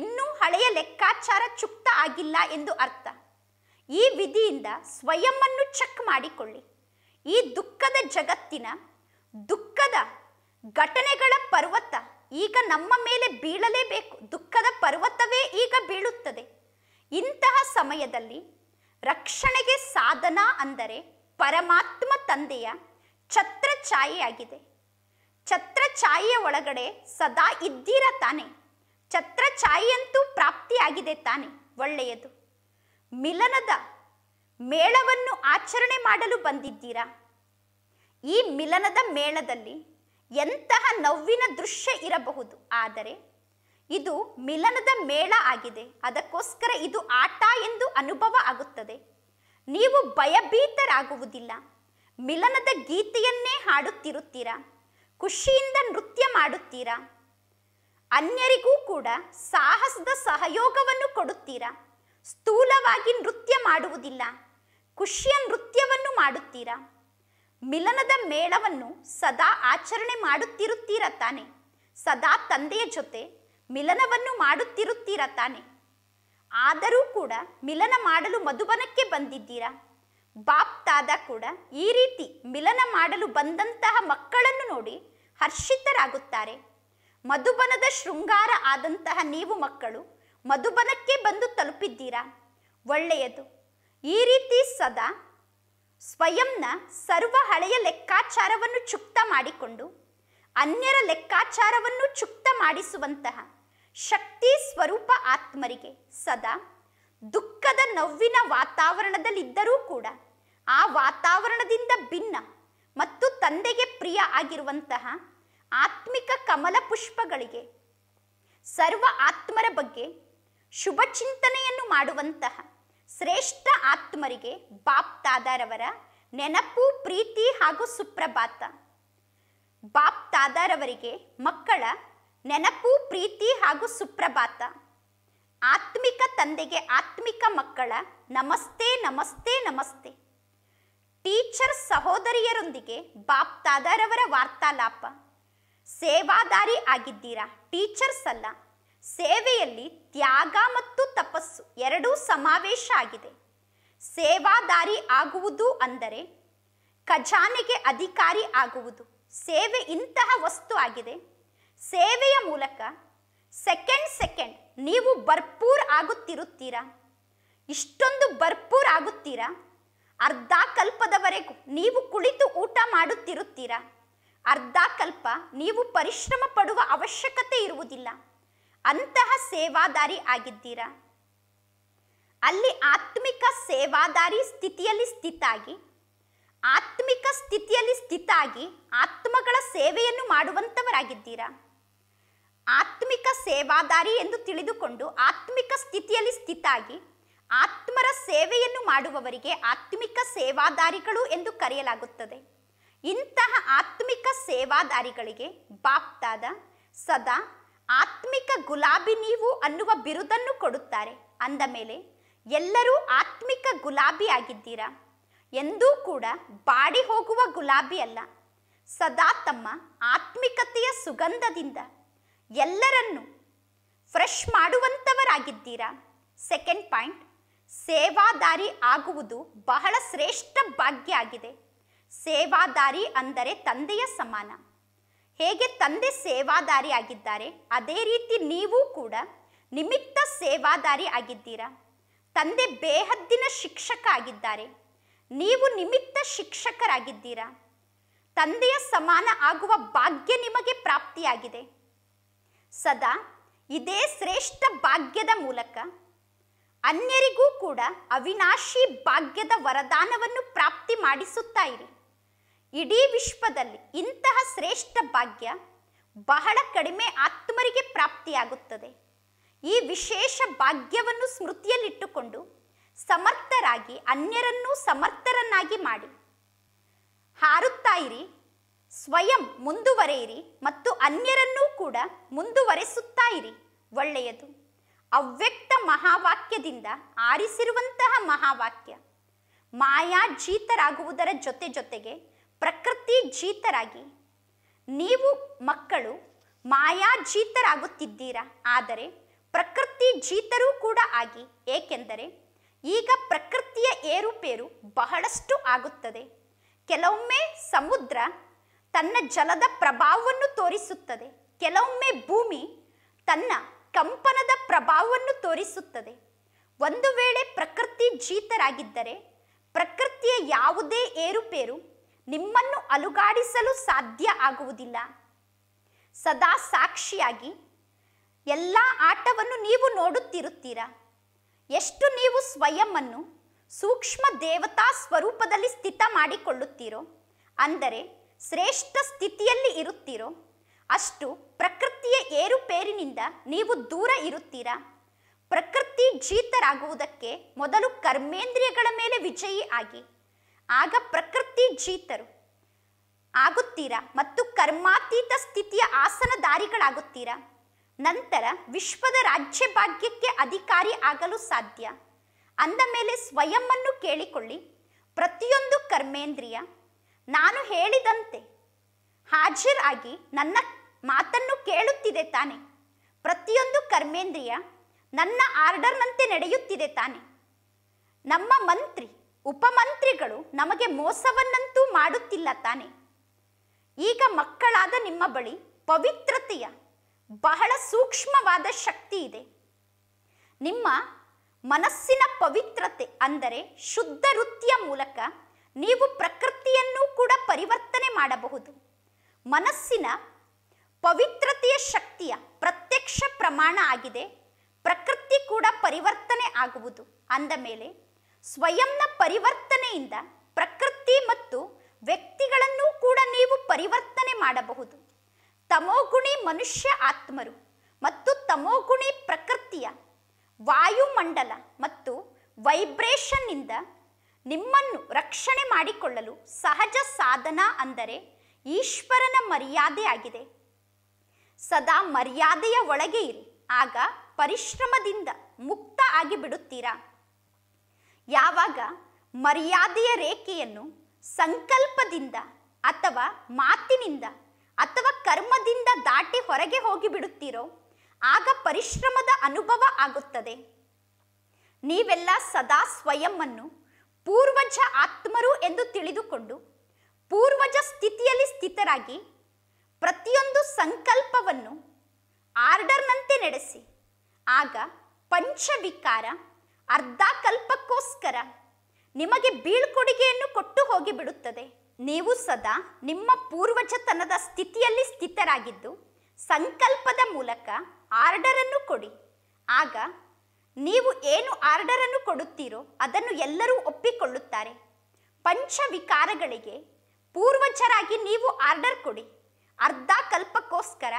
ಇನ್ನೂ ಹಳೆಯ ಲೆಕ್ಕಾಚಾರ ಚುಕ್ತ ಆಗಿಲ್ಲ ಎಂದು ಅರ್ಥ ಈ ವಿಧಿಯಿಂದ ಸ್ವಯಂ ಚೆಕ್ ಮಾಡಿಕೊಳ್ಳಿ ಈ ದುಃಖದ ಜಗತ್ತಿನ ದುಃಖದ ಘಟನೆಗಳ ಪರ್ವತ ಈಗ ನಮ್ಮ ಮೇಲೆ ಬೀಳಲೇಬೇಕು ದುಃಖದ ಪರ್ವತವೇ ಈಗ ಬೀಳುತ್ತದೆ ಇಂತಹ ಸಮಯದಲ್ಲಿ ರಕ್ಷಣೆಗೆ ಸಾಧನ ಅಂದರೆ ಪರಮಾತ್ಮ ತಂದೆಯ ಛತ್ರ ಛಾಯೆಯಾಗಿದೆ ಛತ್ರ ಛಾಯೆಯ ಒಳಗಡೆ ಸದಾ ಇದ್ದೀರ ತಾನೆ ಛತ್ರ ಛಾಯೆಯಂತೂ ಪ್ರಾಪ್ತಿಯಾಗಿದೆ ತಾನೆ ಒಳ್ಳೆಯದು ಮಿಲನದ ಮೇಳವನ್ನು ಆಚರಣೆ ಮಾಡಲು ಬಂದಿದ್ದೀರಾ ಈ ಮಿಲನದ ಮೇಳದಲ್ಲಿ ಎಂತಹ ನೋವಿನ ದೃಶ್ಯ ಇರಬಹುದು ಆದರೆ ಇದು ಮಿಲನದ ಮೇಳ ಆಗಿದೆ ಅದಕ್ಕೋಸ್ಕರ ಇದು ಆಟ ಎಂದು ಅನುಭವ ಆಗುತ್ತದೆ ನೀವು ಭಯಭೀತರಾಗುವುದಿಲ್ಲ ಮಿಲನದ ಗೀತೆಯನ್ನೇ ಹಾಡುತ್ತಿರುತ್ತೀರಾ ಖುಷಿಯಿಂದ ನೃತ್ಯ ಮಾಡುತ್ತೀರಾ ಅನ್ಯರಿಗೂ ಕೂಡ ಸಾಹಸದ ಸಹಯೋಗವನ್ನು ಕೊಡುತ್ತೀರಾ ಸ್ಥೂಲವಾಗಿ ನೃತ್ಯ ಮಾಡುವುದಿಲ್ಲ ಖುಷಿಯ ನೃತ್ಯವನ್ನು ಮಾಡುತ್ತೀರಾ ಮಿಲನದ ಮೇಳವನ್ನು ಸದಾ ಆಚರಣೆ ಮಾಡುತ್ತಿರುತ್ತೀರ ತಾನೆ ಸದಾ ತಂದೆಯ ಜೊತೆ ಮಿಲನವನ್ನು ಮಾಡುತ್ತಿರುತ್ತೀರ ತಾನೆ ಆದರೂ ಕೂಡ ಮಿಲನ ಮಾಡಲು ಮಧುಬನಕ್ಕೆ ಬಂದಿದ್ದೀರಾ ಬಾಪ್ ತಾದ ಕೂಡ ಈ ರೀತಿ ಮಿಲನ ಮಾಡಲು ಬಂದಂತಹ ಮಕ್ಕಳನ್ನು ನೋಡಿ ಹರ್ಷಿತರಾಗುತ್ತಾರೆ ಮಧುಬನದ ಶೃಂಗಾರ ಆದಂತಹ ನೀವು ಮಕ್ಕಳು ಮಧುಬನಕ್ಕೆ ಬಂದು ತಲುಪಿದ್ದೀರಾ ಒಳ್ಳೆಯದು ಈ ರೀತಿ ಸದಾ ಸ್ವಯಂನ ಸರ್ವ ಹಳೆಯ ಲೆಕ್ಕಾಚಾರವನ್ನು ಚುಕ್ತ ಮಾಡಿಕೊಂಡು ಅನ್ಯರ ಲೆಕ್ಕಾಚಾರವನ್ನು ಚುಕ್ತ ಮಾಡಿಸುವಂತಹ ಶಕ್ತಿ ಸ್ವರೂಪ ಆತ್ಮರಿಗೆ ಸದಾ ದುಃಖದ ನೋವಿನ ವಾತಾವರಣದಲ್ಲಿದ್ದರೂ ಕೂಡ ಆ ವಾತಾವರಣದಿಂದ ಭಿನ್ನ ಮತ್ತು ತಂದೆಗೆ ಪ್ರಿಯ ಆಗಿರುವಂತಹ ಆತ್ಮಿಕ ಕಮಲ ಪುಷ್ಪಗಳಿಗೆ ಸರ್ವ ಆತ್ಮರ ಬಗ್ಗೆ ಶುಭ ಚಿಂತನೆಯನ್ನು ಮಾಡುವಂತಹ ಶ್ರೇಷ್ಠ ಆತ್ಮರಿಗೆ ಬಾಪ್ ತಾದಾರವರ ನೆನಪು ಪ್ರೀತಿ ಹಾಗೂ ಸುಪ್ರಭಾತ ಬಾಪ್ ತಾದಾರವರಿಗೆ ಮಕ್ಕಳ ನೆನಪು ಪ್ರೀತಿ ಹಾಗೂ ಸುಪ್ರಭಾತ ಆತ್ಮಿಕ ತಂದೆಗೆ ಆತ್ಮಿಕ ಮಕ್ಕಳ ನಮಸ್ತೆ ನಮಸ್ತೆ ನಮಸ್ತೆ ಟೀಚರ್ ಸಹೋದರಿಯರೊಂದಿಗೆ ಬಾಪ್ ತಾದಾರವರ ವಾರ್ತಾಲಾಪ ಸೇವಾದಾರಿ ಆಗಿದ್ದೀರಾ ಟೀಚರ್ಸ್ ಅಲ್ಲ ಸೇವೆಯಲ್ಲಿ ತ್ಯಾಗ ಮತ್ತು ತಪಸ್ಸು ಎರಡೂ ಸಮಾವೇಶ ಆಗಿದೆ ಸೇವಾದಾರಿ ಆಗುವುದು ಅಂದರೆ ಖಜಾನೆಗೆ ಅಧಿಕಾರಿ ಆಗುವುದು ಸೇವೆ ಇಂತಹ ವಸ್ತು ಆಗಿದೆ ಸೇವೆಯ ಮೂಲಕ ಸೆಕೆಂಡ್ ಸೆಕೆಂಡ್ ನೀವು ಭರ್ಪೂರ್ ಆಗುತ್ತಿರುತ್ತೀರಾ ಇಷ್ಟೊಂದು ಭರ್ಪೂರ್ ಆಗುತ್ತೀರಾ ಅರ್ಧ ಕಲ್ಪದವರೆಗೂ ನೀವು ಕುಳಿತು ಊಟ ಮಾಡುತ್ತಿರುತ್ತೀರಾ ಅರ್ಧ ಕಲ್ಪ ನೀವು ಪರಿಶ್ರಮ ಪಡುವ ಅವಶ್ಯಕತೆ ಇರುವುದಿಲ್ಲ ಅಂತಹ ಸೇವಾದಾರಿ ಆಗಿದ್ದೀರಾ ಅಲ್ಲಿ ಆತ್ಮಿಕ ಸೇವಾದಾರಿ ಸ್ಥಿತಿಯಲ್ಲಿ ಸ್ಥಿತಾಗಿ ಆತ್ಮಿಕ ಸ್ಥಿತಿಯಲ್ಲಿ ಸ್ಥಿತಾಗಿ ಆತ್ಮಗಳ ಸೇವೆಯನ್ನು ಮಾಡುವಂಥವರಾಗಿದ್ದೀರಾ ಆತ್ಮಿಕ ಸೇವಾದಾರಿ ಎಂದು ತಿಳಿದುಕೊಂಡು ಆತ್ಮಿಕ ಸ್ಥಿತಿಯಲ್ಲಿ ಸ್ಥಿತಾಗಿ ಆತ್ಮರ ಸೇವೆಯನ್ನು ಮಾಡುವವರಿಗೆ ಆತ್ಮಿಕ ಸೇವಾದಾರಿಗಳು ಎಂದು ಕರೆಯಲಾಗುತ್ತದೆ ಇಂತಹ ಆತ್ಮಿಕ ಸೇವಾದಾರಿಗಳಿಗೆ ಬಾಪ್ತಾದ ಸದಾ ಆತ್ಮಿಕ ಗುಲಾಬಿ ನೀವು ಅನ್ನುವ ಬಿರುದನ್ನು ಕೊಡುತ್ತಾರೆ ಅಂದ ಮೇಲೆ ಎಲ್ಲರೂ ಆತ್ಮಿಕ ಗುಲಾಬಿ ಆಗಿದ್ದೀರಾ ಎಂದೂ ಕೂಡ ಬಾಡಿ ಹೋಗುವ ಗುಲಾಬಿ ಅಲ್ಲ ಸದಾ ತಮ್ಮ ಆತ್ಮಿಕತೆಯ ಸುಗಂಧದಿಂದ ಎಲ್ಲರನ್ನು ಫ್ರೆಶ್ ಮಾಡುವಂಥವರಾಗಿದ್ದೀರಾ ಸೆಕೆಂಡ್ ಪಾಯಿಂಟ್ ಸೇವಾದಾರಿ ಆಗುವುದು ಬಹಳ ಶ್ರೇಷ್ಠ ಭಾಗ್ಯ ಆಗಿದೆ ಸೇವಾದಾರಿ ಅಂದರೆ ತಂದೆಯ ಸಮಾನ ಹೇಗೆ ತಂದೆ ಸೇವಾದಾರಿ ಆಗಿದ್ದಾರೆ ಅದೇ ರೀತಿ ನೀವು ಕೂಡ ನಿಮಿತ್ತ ಸೇವಾದಾರಿ ಆಗಿದ್ದೀರಾ ತಂದೆ ಬೇಹದ್ದಿನ ಶಿಕ್ಷಕ ಆಗಿದ್ದಾರೆ ನೀವು ನಿಮಿತ್ತ ಶಿಕ್ಷಕರಾಗಿದ್ದೀರಾ ತಂದೆಯ ಸಮಾನ ಆಗುವ ಭಾಗ್ಯ ನಿಮಗೆ ಪ್ರಾಪ್ತಿಯಾಗಿದೆ ಸದಾ ಇದೇ ಶ್ರೇಷ್ಠ ಭಾಗ್ಯದ ಮೂಲಕ ಅನ್ಯರಿಗೂ ಕೂಡ ಅವಿನಾಶಿ ಭಾಗ್ಯದ ವರದಾನವನ್ನು ಪ್ರಾಪ್ತಿ ಮಾಡಿಸುತ್ತಾ ಇರಿ ಇಡೀ ವಿಶ್ವದಲ್ಲಿ ಇಂತಹ ಶ್ರೇಷ್ಠ ಭಾಗ್ಯ ಬಹಳ ಕಡಿಮೆ ಆತ್ಮರಿಗೆ ಪ್ರಾಪ್ತಿಯಾಗುತ್ತದೆ ಈ ವಿಶೇಷ ಭಾಗ್ಯವನ್ನು ಸ್ಮೃತಿಯಲ್ಲಿಟ್ಟುಕೊಂಡು ಸಮರ್ಥರಾಗಿ ಅನ್ಯರನ್ನೂ ಸಮರ್ಥರನ್ನಾಗಿ ಮಾಡಿ ಹಾರುತ್ತಾಯಿರಿ ಸ್ವಯಂ ಮುಂದುವರೆಯಿರಿ ಮತ್ತು ಅನ್ಯರನ್ನೂ ಕೂಡ ಮುಂದುವರೆಸುತ್ತಾ ಇರಿ ಒಳ್ಳೆಯದು ಅವ್ಯಕ್ತ ಮಹಾವಾಕ್ಯದಿಂದ ಆರಿಸಿರುವಂತಹ ಮಹಾವಾಕ್ಯ ಮಾಯಾಜೀತರಾಗುವುದರ ಜೊತೆ ಜೊತೆಗೆ ಪ್ರಕೃತಿ ಜೀತರಾಗಿ ನೀವು ಮಕ್ಕಳು ಮಾಯಾಜೀತರಾಗುತ್ತಿದ್ದೀರಾ ಆದರೆ ಪ್ರಕೃತಿ ಜೀತರೂ ಕೂಡ ಆಗಿ ಏಕೆಂದರೆ ಈಗ ಪ್ರಕೃತಿಯ ಏರುಪೇರು ಬಹಳಷ್ಟು ಆಗುತ್ತದೆ ಕೆಲವೊಮ್ಮೆ ಸಮುದ್ರ ತನ್ನ ಜಲದ ಪ್ರಭಾವವನ್ನು ತೋರಿಸುತ್ತದೆ ಕೆಲವೊಮ್ಮೆ ಭೂಮಿ ತನ್ನ ಕಂಪನದ ಪ್ರಭಾವವನ್ನು ತೋರಿಸುತ್ತದೆ ಒಂದು ವೇಳೆ ಪ್ರಕೃತಿ ಜೀತರಾಗಿದ್ದರೆ ಪ್ರಕೃತಿಯ ಯಾವುದೇ ಏರುಪೇರು ನಿಮ್ಮನ್ನು ಅಲುಗಾಡಿಸಲು ಸಾಧ್ಯ ಆಗುವುದಿಲ್ಲ ಸದಾ ಸಾಕ್ಷಿಯಾಗಿ ಎಲ್ಲ ಆಟವನ್ನು ನೀವು ನೋಡುತ್ತಿರುತ್ತೀರಾ ಎಷ್ಟು ನೀವು ಸ್ವಯಂ ಸೂಕ್ಷ್ಮ ದೇವತಾ ಸ್ವರೂಪದಲ್ಲಿ ಸ್ಥಿತ ಮಾಡಿಕೊಳ್ಳುತ್ತೀರೋ ಅಂದರೆ ಶ್ರೇಷ್ಠ ಸ್ಥಿತಿಯಲ್ಲಿ ಇರುತ್ತೀರೋ ಅಷ್ಟು ಪ್ರಕೃತಿಯ ಏರುಪೇರಿನಿಂದ ನೀವು ದೂರ ಇರುತ್ತೀರಾ ಪ್ರಕೃತಿ ಜೀತರಾಗುವುದಕ್ಕೆ ಮೊದಲು ಕರ್ಮೇಂದ್ರಿಯಗಳ ಮೇಲೆ ವಿಜಯಿ ಆಗಿ ಆಗ ಪ್ರಕೃತಿ ಜೀತರು ಆಗುತ್ತೀರಾ ಮತ್ತು ಕರ್ಮಾತೀತ ಸ್ಥಿತಿಯ ಆಸನ ದಾರಿಗಳಾಗುತ್ತೀರಾ ನಂತರ ವಿಶ್ವದ ರಾಜ್ಯ ಭಾಗ್ಯಕ್ಕೆ ಅಧಿಕಾರಿ ಆಗಲು ಸಾಧ್ಯ ಅಂದ ಮೇಲೆ ಸ್ವಯಂನ್ನು ಕೇಳಿಕೊಳ್ಳಿ ಪ್ರತಿಯೊಂದು ಕರ್ಮೇಂದ್ರಿಯ ನಾನು ಹೇಳಿದಂತೆ ಹಾಜರಾಗಿ ಆಗಿ ನನ್ನ ಮಾತನ್ನು ಕೇಳುತ್ತಿದೆ ತಾನೆ ಪ್ರತಿಯೊಂದು ಕರ್ಮೇಂದ್ರಿಯ ನನ್ನ ಆರ್ಡರ್ನಂತೆ ನಡೆಯುತ್ತಿದೆ ತಾನೆ ನಮ್ಮ ಮಂತ್ರಿ ಉಪಮಂತ್ರಿಗಳು ನಮಗೆ ಮೋಸವನ್ನಂತೂ ಮಾಡುತ್ತಿಲ್ಲ ತಾನೆ ಈಗ ಮಕ್ಕಳಾದ ನಿಮ್ಮ ಬಳಿ ಪವಿತ್ರತೆಯ ಬಹಳ ಸೂಕ್ಷ್ಮವಾದ ಶಕ್ತಿ ಇದೆ ನಿಮ್ಮ ಮನಸ್ಸಿನ ಪವಿತ್ರತೆ ಅಂದರೆ ಶುದ್ಧ ವೃತ್ತಿಯ ಮೂಲಕ ನೀವು ಪ್ರಕೃತಿಯನ್ನು ಕೂಡ ಪರಿವರ್ತನೆ ಮಾಡಬಹುದು ಮನಸ್ಸಿನ ಪವಿತ್ರತೆಯ ಶಕ್ತಿಯ ಪ್ರತ್ಯಕ್ಷ ಪ್ರಮಾಣ ಆಗಿದೆ ಪ್ರಕೃತಿ ಕೂಡ ಪರಿವರ್ತನೆ ಆಗುವುದು ಅಂದ ಮೇಲೆ ಸ್ವಯಂನ ಪರಿವರ್ತನೆಯಿಂದ ಪ್ರಕೃತಿ ಮತ್ತು ವ್ಯಕ್ತಿಗಳನ್ನು ಕೂಡ ನೀವು ಪರಿವರ್ತನೆ ಮಾಡಬಹುದು ತಮೋಗುಣಿ ಮನುಷ್ಯ ಆತ್ಮರು ಮತ್ತು ತಮೋಗುಣಿ ಪ್ರಕೃತಿಯ ವಾಯುಮಂಡಲ ಮತ್ತು ವೈಬ್ರೇಷನ್ನಿಂದ ನಿಮ್ಮನ್ನು ರಕ್ಷಣೆ ಮಾಡಿಕೊಳ್ಳಲು ಸಹಜ ಸಾಧನ ಅಂದರೆ ಈಶ್ವರನ ಮರ್ಯಾದೆ ಆಗಿದೆ ಸದಾ ಮರ್ಯಾದೆಯ ಒಳಗೆ ಇರಿ ಆಗ ಪರಿಶ್ರಮದಿಂದ ಮುಕ್ತ ಆಗಿ ಬಿಡುತ್ತೀರಾ ಯಾವಾಗ ಮರ್ಯಾದೆಯ ರೇಖೆಯನ್ನು ಸಂಕಲ್ಪದಿಂದ ಅಥವಾ ಮಾತಿನಿಂದ ಅಥವಾ ಕರ್ಮದಿಂದ ದಾಟಿ ಹೊರಗೆ ಹೋಗಿಬಿಡುತ್ತೀರೋ ಆಗ ಪರಿಶ್ರಮದ ಅನುಭವ ಆಗುತ್ತದೆ ನೀವೆಲ್ಲ ಸದಾ ಸ್ವಯಂವನ್ನು ಪೂರ್ವಜ ಆತ್ಮರು ಎಂದು ತಿಳಿದುಕೊಂಡು ಪೂರ್ವಜ ಸ್ಥಿತಿಯಲ್ಲಿ ಸ್ಥಿತರಾಗಿ ಪ್ರತಿಯೊಂದು ಸಂಕಲ್ಪವನ್ನು ಆರ್ಡರ್ನಂತೆ ನಡೆಸಿ ಆಗ ಪಂಚವಿಕಾರ ಅರ್ಧ ಕಲ್ಪಕ್ಕೋಸ್ಕರ ನಿಮಗೆ ಬೀಳ್ಕೊಡುಗೆಯನ್ನು ಕೊಟ್ಟು ಹೋಗಿಬಿಡುತ್ತದೆ ನೀವು ಸದಾ ನಿಮ್ಮ ಪೂರ್ವಜತನದ ಸ್ಥಿತಿಯಲ್ಲಿ ಸ್ಥಿತರಾಗಿದ್ದು ಸಂಕಲ್ಪದ ಮೂಲಕ ಆರ್ಡರನ್ನು ಕೊಡಿ ಆಗ ನೀವು ಏನು ಆರ್ಡರನ್ನು ಕೊಡುತ್ತೀರೋ ಅದನ್ನು ಎಲ್ಲರೂ ಒಪ್ಪಿಕೊಳ್ಳುತ್ತಾರೆ ಪಂಚವಿಕಾರಗಳಿಗೆ ಪೂರ್ವಜರಾಗಿ ನೀವು ಆರ್ಡರ್ ಕೊಡಿ ಅರ್ಧ ಕಲ್ಪಕ್ಕೋಸ್ಕರ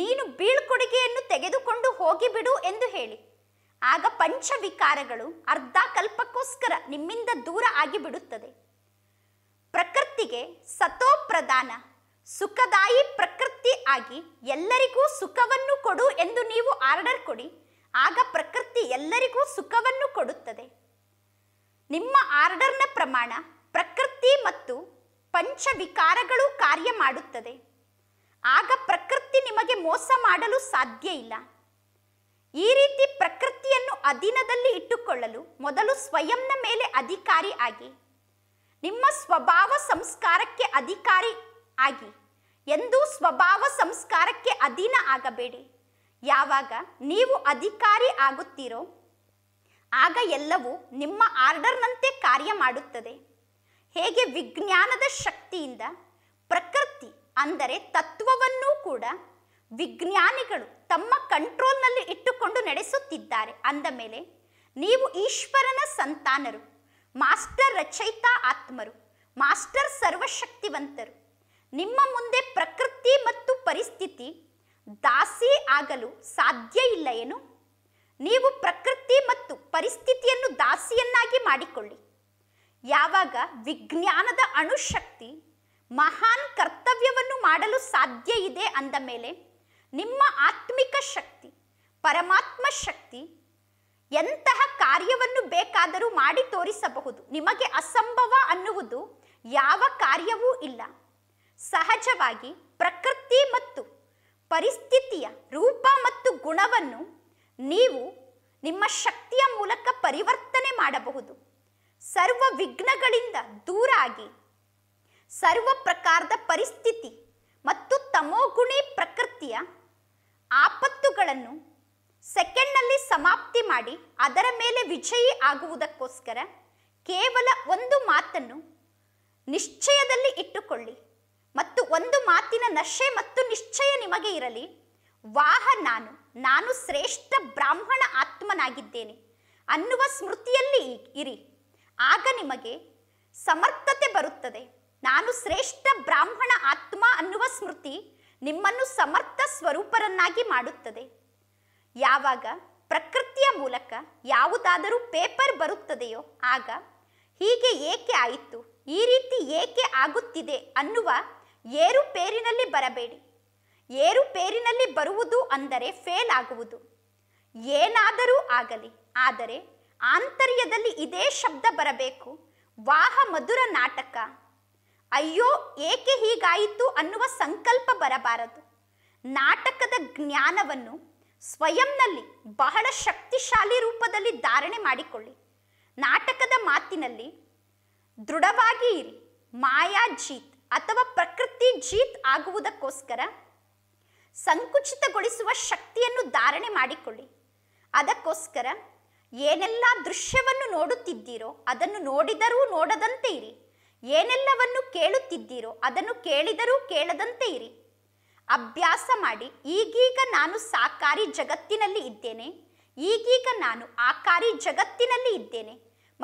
ನೀನು ಬೀಳ್ಕೊಡುಗೆಯನ್ನು ತೆಗೆದುಕೊಂಡು ಹೋಗಿಬಿಡು ಎಂದು ಹೇಳಿ ಆಗ ಪಂಚವಿಕಾರಗಳು ಅರ್ಧ ಕಲ್ಪಕ್ಕೋಸ್ಕರ ನಿಮ್ಮಿಂದ ದೂರ ಆಗಿಬಿಡುತ್ತದೆ ಪ್ರಕೃತಿಗೆ ಸತೋ ಸುಖದಾಯಿ ಪ್ರಕೃತಿ ಆಗಿ ಎಲ್ಲರಿಗೂ ಸುಖವನ್ನು ಕೊಡು ಎಂದು ನೀವು ಆರ್ಡರ್ ಕೊಡಿ ಆಗ ಪ್ರಕೃತಿ ಎಲ್ಲರಿಗೂ ಸುಖವನ್ನು ಕೊಡುತ್ತದೆ ನಿಮ್ಮ ಆರ್ಡರ್ನ ಪ್ರಮಾಣ ಪ್ರಕೃತಿ ಮತ್ತು ಪಂಚವಿಕಾರಗಳು ಕಾರ್ಯ ಮಾಡುತ್ತದೆ ಆಗ ಪ್ರಕೃತಿ ನಿಮಗೆ ಮೋಸ ಮಾಡಲು ಸಾಧ್ಯ ಇಲ್ಲ ಈ ರೀತಿ ಪ್ರಕೃತಿಯನ್ನು ಅಧೀನದಲ್ಲಿ ಇಟ್ಟುಕೊಳ್ಳಲು ಮೊದಲು ಸ್ವಯಂನ ಮೇಲೆ ಅಧಿಕಾರಿ ಆಗಿ ನಿಮ್ಮ ಸ್ವಭಾವ ಸಂಸ್ಕಾರಕ್ಕೆ ಅಧಿಕಾರಿ ಆಗಿ ಎಂದೂ ಸ್ವಭಾವ ಸಂಸ್ಕಾರಕ್ಕೆ ಅಧೀನ ಆಗಬೇಡಿ ಯಾವಾಗ ನೀವು ಅಧಿಕಾರಿ ಆಗುತ್ತೀರೋ ಆಗ ಎಲ್ಲವೂ ನಿಮ್ಮ ಆರ್ಡರ್ನಂತೆ ಕಾರ್ಯ ಮಾಡುತ್ತದೆ ಹೇಗೆ ವಿಜ್ಞಾನದ ಶಕ್ತಿಯಿಂದ ಪ್ರಕೃತಿ ಅಂದರೆ ತತ್ವವನ್ನೂ ಕೂಡ ವಿಜ್ಞಾನಿಗಳು ತಮ್ಮ ಕಂಟ್ರೋಲ್ನಲ್ಲಿ ಇಟ್ಟುಕೊಂಡು ನಡೆಸುತ್ತಿದ್ದಾರೆ ಅಂದ ಮೇಲೆ ನೀವು ಈಶ್ವರನ ಸಂತಾನರು ಮಾಸ್ಟರ್ ರಚಯಿತ ಆತ್ಮರು ಮಾಸ್ಟರ್ ಸರ್ವಶಕ್ತಿವಂತರು ನಿಮ್ಮ ಮುಂದೆ ಪ್ರಕೃತಿ ಮತ್ತು ಪರಿಸ್ಥಿತಿ ದಾಸಿ ಆಗಲು ಸಾಧ್ಯ ಇಲ್ಲ ಏನು ನೀವು ಪ್ರಕೃತಿ ಮತ್ತು ಪರಿಸ್ಥಿತಿಯನ್ನು ದಾಸಿಯನ್ನಾಗಿ ಮಾಡಿಕೊಳ್ಳಿ ಯಾವಾಗ ವಿಜ್ಞಾನದ ಅಣುಶಕ್ತಿ ಮಹಾನ್ ಕರ್ತವ್ಯವನ್ನು ಮಾಡಲು ಸಾಧ್ಯ ಇದೆ ಅಂದ ಮೇಲೆ ನಿಮ್ಮ ಆತ್ಮಿಕ ಶಕ್ತಿ ಪರಮಾತ್ಮ ಶಕ್ತಿ ಎಂತಹ ಕಾರ್ಯವನ್ನು ಬೇಕಾದರೂ ಮಾಡಿ ತೋರಿಸಬಹುದು ನಿಮಗೆ ಅಸಂಭವ ಅನ್ನುವುದು ಯಾವ ಕಾರ್ಯವೂ ಇಲ್ಲ ಸಹಜವಾಗಿ ಪ್ರಕೃತಿ ಮತ್ತು ಪರಿಸ್ಥಿತಿಯ ರೂಪ ಮತ್ತು ಗುಣವನ್ನು ನೀವು ನಿಮ್ಮ ಶಕ್ತಿಯ ಮೂಲಕ ಪರಿವರ್ತನೆ ಮಾಡಬಹುದು ಸರ್ವ ವಿಘ್ನಗಳಿಂದ ದೂರಾಗಿ ಸರ್ವ ಪ್ರಕಾರದ ಪರಿಸ್ಥಿತಿ ಮತ್ತು ತಮೋಗುಣಿ ಪ್ರಕೃತಿಯ ಆಪತ್ತುಗಳನ್ನು ಸೆಕೆಂಡ್ನಲ್ಲಿ ಸಮಾಪ್ತಿ ಮಾಡಿ ಅದರ ಮೇಲೆ ವಿಜಯಿ ಆಗುವುದಕ್ಕೋಸ್ಕರ ಕೇವಲ ಒಂದು ಮಾತನ್ನು ನಿಶ್ಚಯದಲ್ಲಿ ಇಟ್ಟುಕೊಳ್ಳಿ ಮತ್ತು ಒಂದು ಮಾತಿನ ನಶೆ ಮತ್ತು ನಿಶ್ಚಯ ನಿಮಗೆ ಇರಲಿ ವಾಹ ನಾನು ನಾನು ಶ್ರೇಷ್ಠ ಬ್ರಾಹ್ಮಣ ಆತ್ಮನಾಗಿದ್ದೇನೆ ಅನ್ನುವ ಸ್ಮೃತಿಯಲ್ಲಿ ಇರಿ ಆಗ ನಿಮಗೆ ಸಮರ್ಥತೆ ಬರುತ್ತದೆ ನಾನು ಶ್ರೇಷ್ಠ ಬ್ರಾಹ್ಮಣ ಆತ್ಮ ಅನ್ನುವ ಸ್ಮೃತಿ ನಿಮ್ಮನ್ನು ಸಮರ್ಥ ಸ್ವರೂಪರನ್ನಾಗಿ ಮಾಡುತ್ತದೆ ಯಾವಾಗ ಪ್ರಕೃತಿಯ ಮೂಲಕ ಯಾವುದಾದರೂ ಪೇಪರ್ ಬರುತ್ತದೆಯೋ ಆಗ ಹೀಗೆ ಏಕೆ ಆಯಿತು ಈ ರೀತಿ ಏಕೆ ಆಗುತ್ತಿದೆ ಅನ್ನುವ ಏರುಪೇರಿನಲ್ಲಿ ಬರಬೇಡಿ ಏರುಪೇರಿನಲ್ಲಿ ಬರುವುದು ಅಂದರೆ ಫೇಲ್ ಆಗುವುದು ಏನಾದರೂ ಆಗಲಿ ಆದರೆ ಆಂತರ್ಯದಲ್ಲಿ ಇದೇ ಶಬ್ದ ಬರಬೇಕು ವಾಹ ಮಧುರ ನಾಟಕ ಅಯ್ಯೋ ಏಕೆ ಹೀಗಾಯಿತು ಅನ್ನುವ ಸಂಕಲ್ಪ ಬರಬಾರದು ನಾಟಕದ ಜ್ಞಾನವನ್ನು ಸ್ವಯಂನಲ್ಲಿ ಬಹಳ ಶಕ್ತಿಶಾಲಿ ರೂಪದಲ್ಲಿ ಧಾರಣೆ ಮಾಡಿಕೊಳ್ಳಿ ನಾಟಕದ ಮಾತಿನಲ್ಲಿ ದೃಢವಾಗಿ ಇರಿ ಮಾಯಾ ಜೀತ್ ಅಥವಾ ಪ್ರಕೃತಿ ಜೀತ್ ಆಗುವುದಕ್ಕೋಸ್ಕರ ಸಂಕುಚಿತಗೊಳಿಸುವ ಶಕ್ತಿಯನ್ನು ಧಾರಣೆ ಮಾಡಿಕೊಳ್ಳಿ ಅದಕ್ಕೋಸ್ಕರ ಏನೆಲ್ಲ ದೃಶ್ಯವನ್ನು ನೋಡುತ್ತಿದ್ದೀರೋ ಅದನ್ನು ನೋಡಿದರೂ ನೋಡದಂತೆ ಇರಿ ಏನೆಲ್ಲವನ್ನು ಕೇಳುತ್ತಿದ್ದೀರೋ ಅದನ್ನು ಕೇಳಿದರೂ ಕೇಳದಂತೆ ಇರಿ ಅಭ್ಯಾಸ ಮಾಡಿ ಈಗೀಗ ನಾನು ಸಾಕಾರಿ ಜಗತ್ತಿನಲ್ಲಿ ಇದ್ದೇನೆ ಈಗೀಗ ನಾನು ಆಕಾರಿ ಜಗತ್ತಿನಲ್ಲಿ ಇದ್ದೇನೆ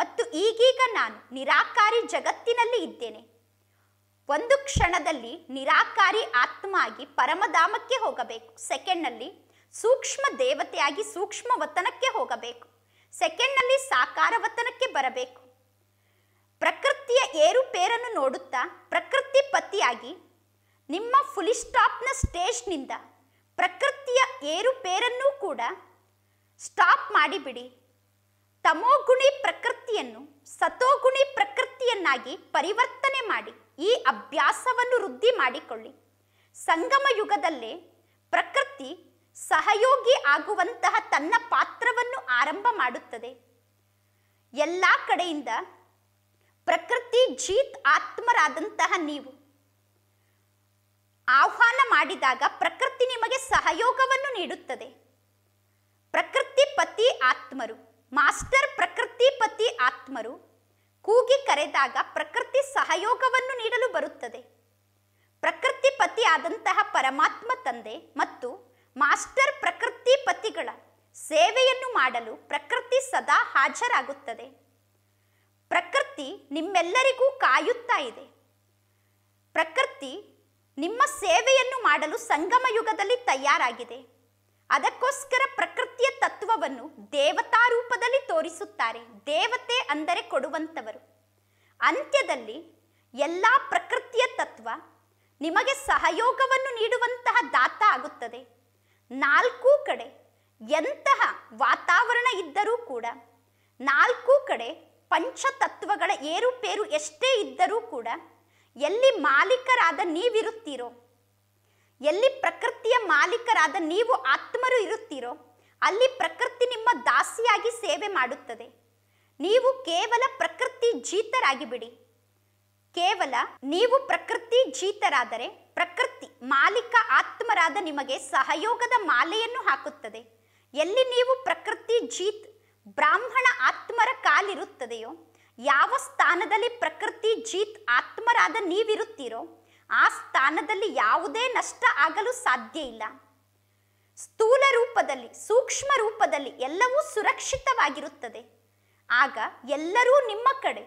ಮತ್ತು ಈಗೀಗ ನಾನು ನಿರಾಕಾರಿ ಜಗತ್ತಿನಲ್ಲಿ ಇದ್ದೇನೆ ಒಂದು ಕ್ಷಣದಲ್ಲಿ ನಿರಾಕಾರಿ ಆತ್ಮ ಆಗಿ ಪರಮಧಾಮಕ್ಕೆ ಹೋಗಬೇಕು ಸೆಕೆಂಡ್ನಲ್ಲಿ ಸೂಕ್ಷ್ಮ ದೇವತೆಯಾಗಿ ಸೂಕ್ಷ್ಮ ವತನಕ್ಕೆ ಹೋಗಬೇಕು ಸೆಕೆಂಡ್ನಲ್ಲಿ ಸಾಕಾರ ವತನಕ್ಕೆ ಬರಬೇಕು ಪ್ರಕೃತಿಯ ಏರುಪೇರನ್ನು ನೋಡುತ್ತಾ ಪ್ರಕೃತಿ ಪತಿಯಾಗಿ ನಿಮ್ಮ ಫುಲ್ ಸ್ಟಾಪ್ನ ಸ್ಟೇಜ್ನಿಂದ ಪ್ರಕೃತಿಯ ಏರುಪೇರನ್ನೂ ಕೂಡ ಸ್ಟಾಪ್ ಮಾಡಿಬಿಡಿ ತಮೋಗುಣಿ ಪ್ರಕೃತಿಯನ್ನು ಸತೋಗುಣಿ ಪ್ರಕೃತಿಯನ್ನಾಗಿ ಪರಿವರ್ತನೆ ಮಾಡಿ ಈ ಅಭ್ಯಾಸವನ್ನು ವೃದ್ಧಿ ಮಾಡಿಕೊಳ್ಳಿ ಸಂಗಮ ಯುಗದಲ್ಲೇ ಪ್ರಕೃತಿ ಸಹಯೋಗಿ ಆಗುವಂತಹ ತನ್ನ ಪಾತ್ರವನ್ನು ಆರಂಭ ಮಾಡುತ್ತದೆ ಎಲ್ಲ ಕಡೆಯಿಂದ ಪ್ರಕೃತಿ ಜೀತ್ ಆತ್ಮರಾದಂತಹ ನೀವು ಆಹ್ವಾನ ಮಾಡಿದಾಗ ಪ್ರಕೃತಿ ನಿಮಗೆ ಸಹಯೋಗವನ್ನು ನೀಡುತ್ತದೆ ಪ್ರಕೃತಿ ಪತಿ ಆತ್ಮರು ಮಾಸ್ಟರ್ ಪ್ರಕೃತಿ ಪತಿ ಆತ್ಮರು ಕೂಗಿ ಕರೆದಾಗ ಪ್ರಕೃತಿ ಸಹಯೋಗವನ್ನು ನೀಡಲು ಬರುತ್ತದೆ ಪ್ರಕೃತಿ ಪತಿ ಆದಂತಹ ಪರಮಾತ್ಮ ತಂದೆ ಮತ್ತು ಮಾಸ್ಟರ್ ಪ್ರಕೃತಿ ಪತಿಗಳ ಸೇವೆಯನ್ನು ಮಾಡಲು ಪ್ರಕೃತಿ ಸದಾ ಹಾಜರಾಗುತ್ತದೆ ಪ್ರಕೃತಿ ನಿಮ್ಮೆಲ್ಲರಿಗೂ ಕಾಯುತ್ತಾ ಇದೆ ಪ್ರಕೃತಿ ನಿಮ್ಮ ಸೇವೆಯನ್ನು ಮಾಡಲು ಸಂಗಮ ಯುಗದಲ್ಲಿ ತಯಾರಾಗಿದೆ ಅದಕ್ಕೋಸ್ಕರ ಪ್ರಕೃತಿಯ ತತ್ವವನ್ನು ದೇವತಾ ರೂಪದಲ್ಲಿ ತೋರಿಸುತ್ತಾರೆ ದೇವತೆ ಅಂದರೆ ಕೊಡುವಂಥವರು ಅಂತ್ಯದಲ್ಲಿ ಎಲ್ಲ ಪ್ರಕೃತಿಯ ತತ್ವ ನಿಮಗೆ ಸಹಯೋಗವನ್ನು ನೀಡುವಂತಹ ದಾತ ಆಗುತ್ತದೆ ನಾಲ್ಕೂ ಕಡೆ ಎಂತಹ ವಾತಾವರಣ ಇದ್ದರೂ ಕೂಡ ನಾಲ್ಕೂ ಕಡೆ ಪಂಚತತ್ವಗಳ ಏರುಪೇರು ಎಷ್ಟೇ ಇದ್ದರೂ ಕೂಡ ಎಲ್ಲಿ ಮಾಲೀಕರಾದ ನೀವಿರುತ್ತೀರೋ ಎಲ್ಲಿ ಪ್ರಕೃತಿಯ ಮಾಲೀಕರಾದ ನೀವು ಆತ್ಮರು ಇರುತ್ತೀರೋ ಅಲ್ಲಿ ಪ್ರಕೃತಿ ನಿಮ್ಮ ದಾಸಿಯಾಗಿ ಸೇವೆ ಮಾಡುತ್ತದೆ ನೀವು ಕೇವಲ ಪ್ರಕೃತಿ ಬಿಡಿ ಕೇವಲ ನೀವು ಪ್ರಕೃತಿ ಜೀತರಾದರೆ ಪ್ರಕೃತಿ ಮಾಲೀಕ ಆತ್ಮರಾದ ನಿಮಗೆ ಸಹಯೋಗದ ಮಾಲೆಯನ್ನು ಹಾಕುತ್ತದೆ ಎಲ್ಲಿ ನೀವು ಪ್ರಕೃತಿ ಜೀತ್ ಬ್ರಾಹ್ಮಣ ಆತ್ಮರ ಕಾಲಿರುತ್ತದೆಯೋ ಯಾವ ಸ್ಥಾನದಲ್ಲಿ ಪ್ರಕೃತಿ ಜೀತ್ ಆತ್ಮರಾದ ನೀವಿರುತ್ತೀರೋ ಆ ಸ್ಥಾನದಲ್ಲಿ ಯಾವುದೇ ನಷ್ಟ ಆಗಲು ಸಾಧ್ಯ ಇಲ್ಲ ಸ್ಥೂಲ ರೂಪದಲ್ಲಿ ಸೂಕ್ಷ್ಮ ರೂಪದಲ್ಲಿ ಎಲ್ಲವೂ ಸುರಕ್ಷಿತವಾಗಿರುತ್ತದೆ ಆಗ ಎಲ್ಲರೂ ನಿಮ್ಮ ಕಡೆ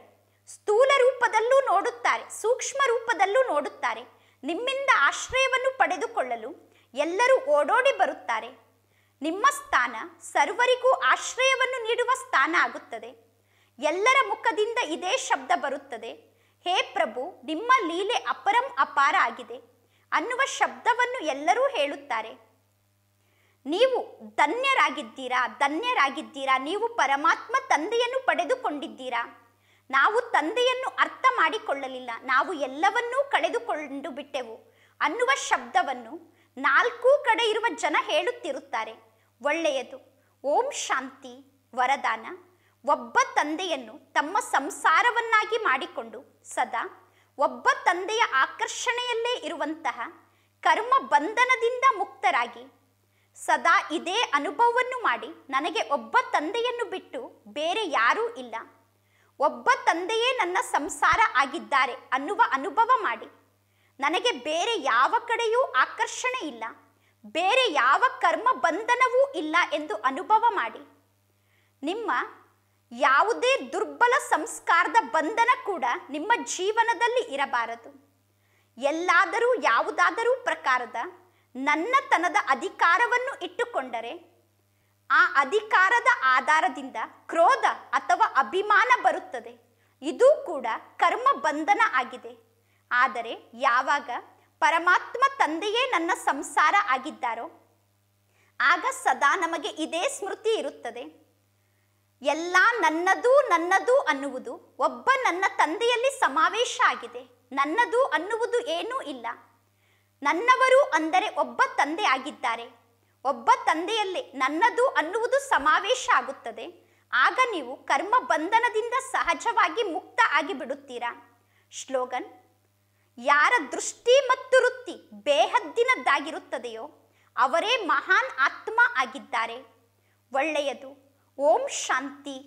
ಸ್ಥೂಲ ರೂಪದಲ್ಲೂ ನೋಡುತ್ತಾರೆ ಸೂಕ್ಷ್ಮ ರೂಪದಲ್ಲೂ ನೋಡುತ್ತಾರೆ ನಿಮ್ಮಿಂದ ಆಶ್ರಯವನ್ನು ಪಡೆದುಕೊಳ್ಳಲು ಎಲ್ಲರೂ ಓಡೋಡಿ ಬರುತ್ತಾರೆ ನಿಮ್ಮ ಸ್ಥಾನ ಸರ್ವರಿಗೂ ಆಶ್ರಯವನ್ನು ನೀಡುವ ಸ್ಥಾನ ಆಗುತ್ತದೆ ಎಲ್ಲರ ಮುಖದಿಂದ ಇದೇ ಶಬ್ದ ಬರುತ್ತದೆ ಹೇ ಪ್ರಭು ನಿಮ್ಮ ಲೀಲೆ ಅಪರಂ ಅಪಾರ ಆಗಿದೆ ಅನ್ನುವ ಶಬ್ದವನ್ನು ಎಲ್ಲರೂ ಹೇಳುತ್ತಾರೆ ನೀವು ಧನ್ಯರಾಗಿದ್ದೀರಾ ಧನ್ಯರಾಗಿದ್ದೀರಾ ನೀವು ಪರಮಾತ್ಮ ತಂದೆಯನ್ನು ಪಡೆದುಕೊಂಡಿದ್ದೀರಾ ನಾವು ತಂದೆಯನ್ನು ಅರ್ಥ ಮಾಡಿಕೊಳ್ಳಲಿಲ್ಲ ನಾವು ಎಲ್ಲವನ್ನೂ ಕಳೆದುಕೊಂಡು ಬಿಟ್ಟೆವು ಅನ್ನುವ ಶಬ್ದವನ್ನು ನಾಲ್ಕೂ ಕಡೆ ಇರುವ ಜನ ಹೇಳುತ್ತಿರುತ್ತಾರೆ ಒಳ್ಳೆಯದು ಓಂ ಶಾಂತಿ ವರದಾನ ಒಬ್ಬ ತಂದೆಯನ್ನು ತಮ್ಮ ಸಂಸಾರವನ್ನಾಗಿ ಮಾಡಿಕೊಂಡು ಸದಾ ಒಬ್ಬ ತಂದೆಯ ಆಕರ್ಷಣೆಯಲ್ಲೇ ಇರುವಂತಹ ಕರ್ಮ ಬಂಧನದಿಂದ ಮುಕ್ತರಾಗಿ ಸದಾ ಇದೇ ಅನುಭವವನ್ನು ಮಾಡಿ ನನಗೆ ಒಬ್ಬ ತಂದೆಯನ್ನು ಬಿಟ್ಟು ಬೇರೆ ಯಾರೂ ಇಲ್ಲ ಒಬ್ಬ ತಂದೆಯೇ ನನ್ನ ಸಂಸಾರ ಆಗಿದ್ದಾರೆ ಅನ್ನುವ ಅನುಭವ ಮಾಡಿ ನನಗೆ ಬೇರೆ ಯಾವ ಕಡೆಯೂ ಆಕರ್ಷಣೆ ಇಲ್ಲ ಬೇರೆ ಯಾವ ಕರ್ಮ ಬಂಧನವೂ ಇಲ್ಲ ಎಂದು ಅನುಭವ ಮಾಡಿ ನಿಮ್ಮ ಯಾವುದೇ ದುರ್ಬಲ ಸಂಸ್ಕಾರದ ಬಂಧನ ಕೂಡ ನಿಮ್ಮ ಜೀವನದಲ್ಲಿ ಇರಬಾರದು ಎಲ್ಲಾದರೂ ಯಾವುದಾದರೂ ಪ್ರಕಾರದ ನನ್ನತನದ ಅಧಿಕಾರವನ್ನು ಇಟ್ಟುಕೊಂಡರೆ ಆ ಅಧಿಕಾರದ ಆಧಾರದಿಂದ ಕ್ರೋಧ ಅಥವಾ ಅಭಿಮಾನ ಬರುತ್ತದೆ ಇದೂ ಕೂಡ ಕರ್ಮ ಬಂಧನ ಆಗಿದೆ ಆದರೆ ಯಾವಾಗ ಪರಮಾತ್ಮ ತಂದೆಯೇ ನನ್ನ ಸಂಸಾರ ಆಗಿದ್ದಾರೋ ಆಗ ಸದಾ ನಮಗೆ ಇದೇ ಸ್ಮೃತಿ ಇರುತ್ತದೆ ಎಲ್ಲ ನನ್ನದು ನನ್ನದು ಅನ್ನುವುದು ಒಬ್ಬ ನನ್ನ ತಂದೆಯಲ್ಲಿ ಸಮಾವೇಶ ಆಗಿದೆ ನನ್ನದು ಅನ್ನುವುದು ಏನೂ ಇಲ್ಲ ನನ್ನವರು ಅಂದರೆ ಒಬ್ಬ ತಂದೆ ಆಗಿದ್ದಾರೆ ಒಬ್ಬ ತಂದೆಯಲ್ಲಿ ನನ್ನದು ಅನ್ನುವುದು ಸಮಾವೇಶ ಆಗುತ್ತದೆ ಆಗ ನೀವು ಕರ್ಮ ಬಂಧನದಿಂದ ಸಹಜವಾಗಿ ಮುಕ್ತ ಆಗಿಬಿಡುತ್ತೀರಾ ಶ್ಲೋಗನ್ ಯಾರ ದೃಷ್ಟಿ ಮತ್ತು ವೃತ್ತಿ ಬೇಹದ್ದಿನದ್ದಾಗಿರುತ್ತದೆಯೋ ಅವರೇ ಮಹಾನ್ ಆತ್ಮ ಆಗಿದ್ದಾರೆ ಒಳ್ಳೆಯದು ಓಂ ಶಾಂತಿ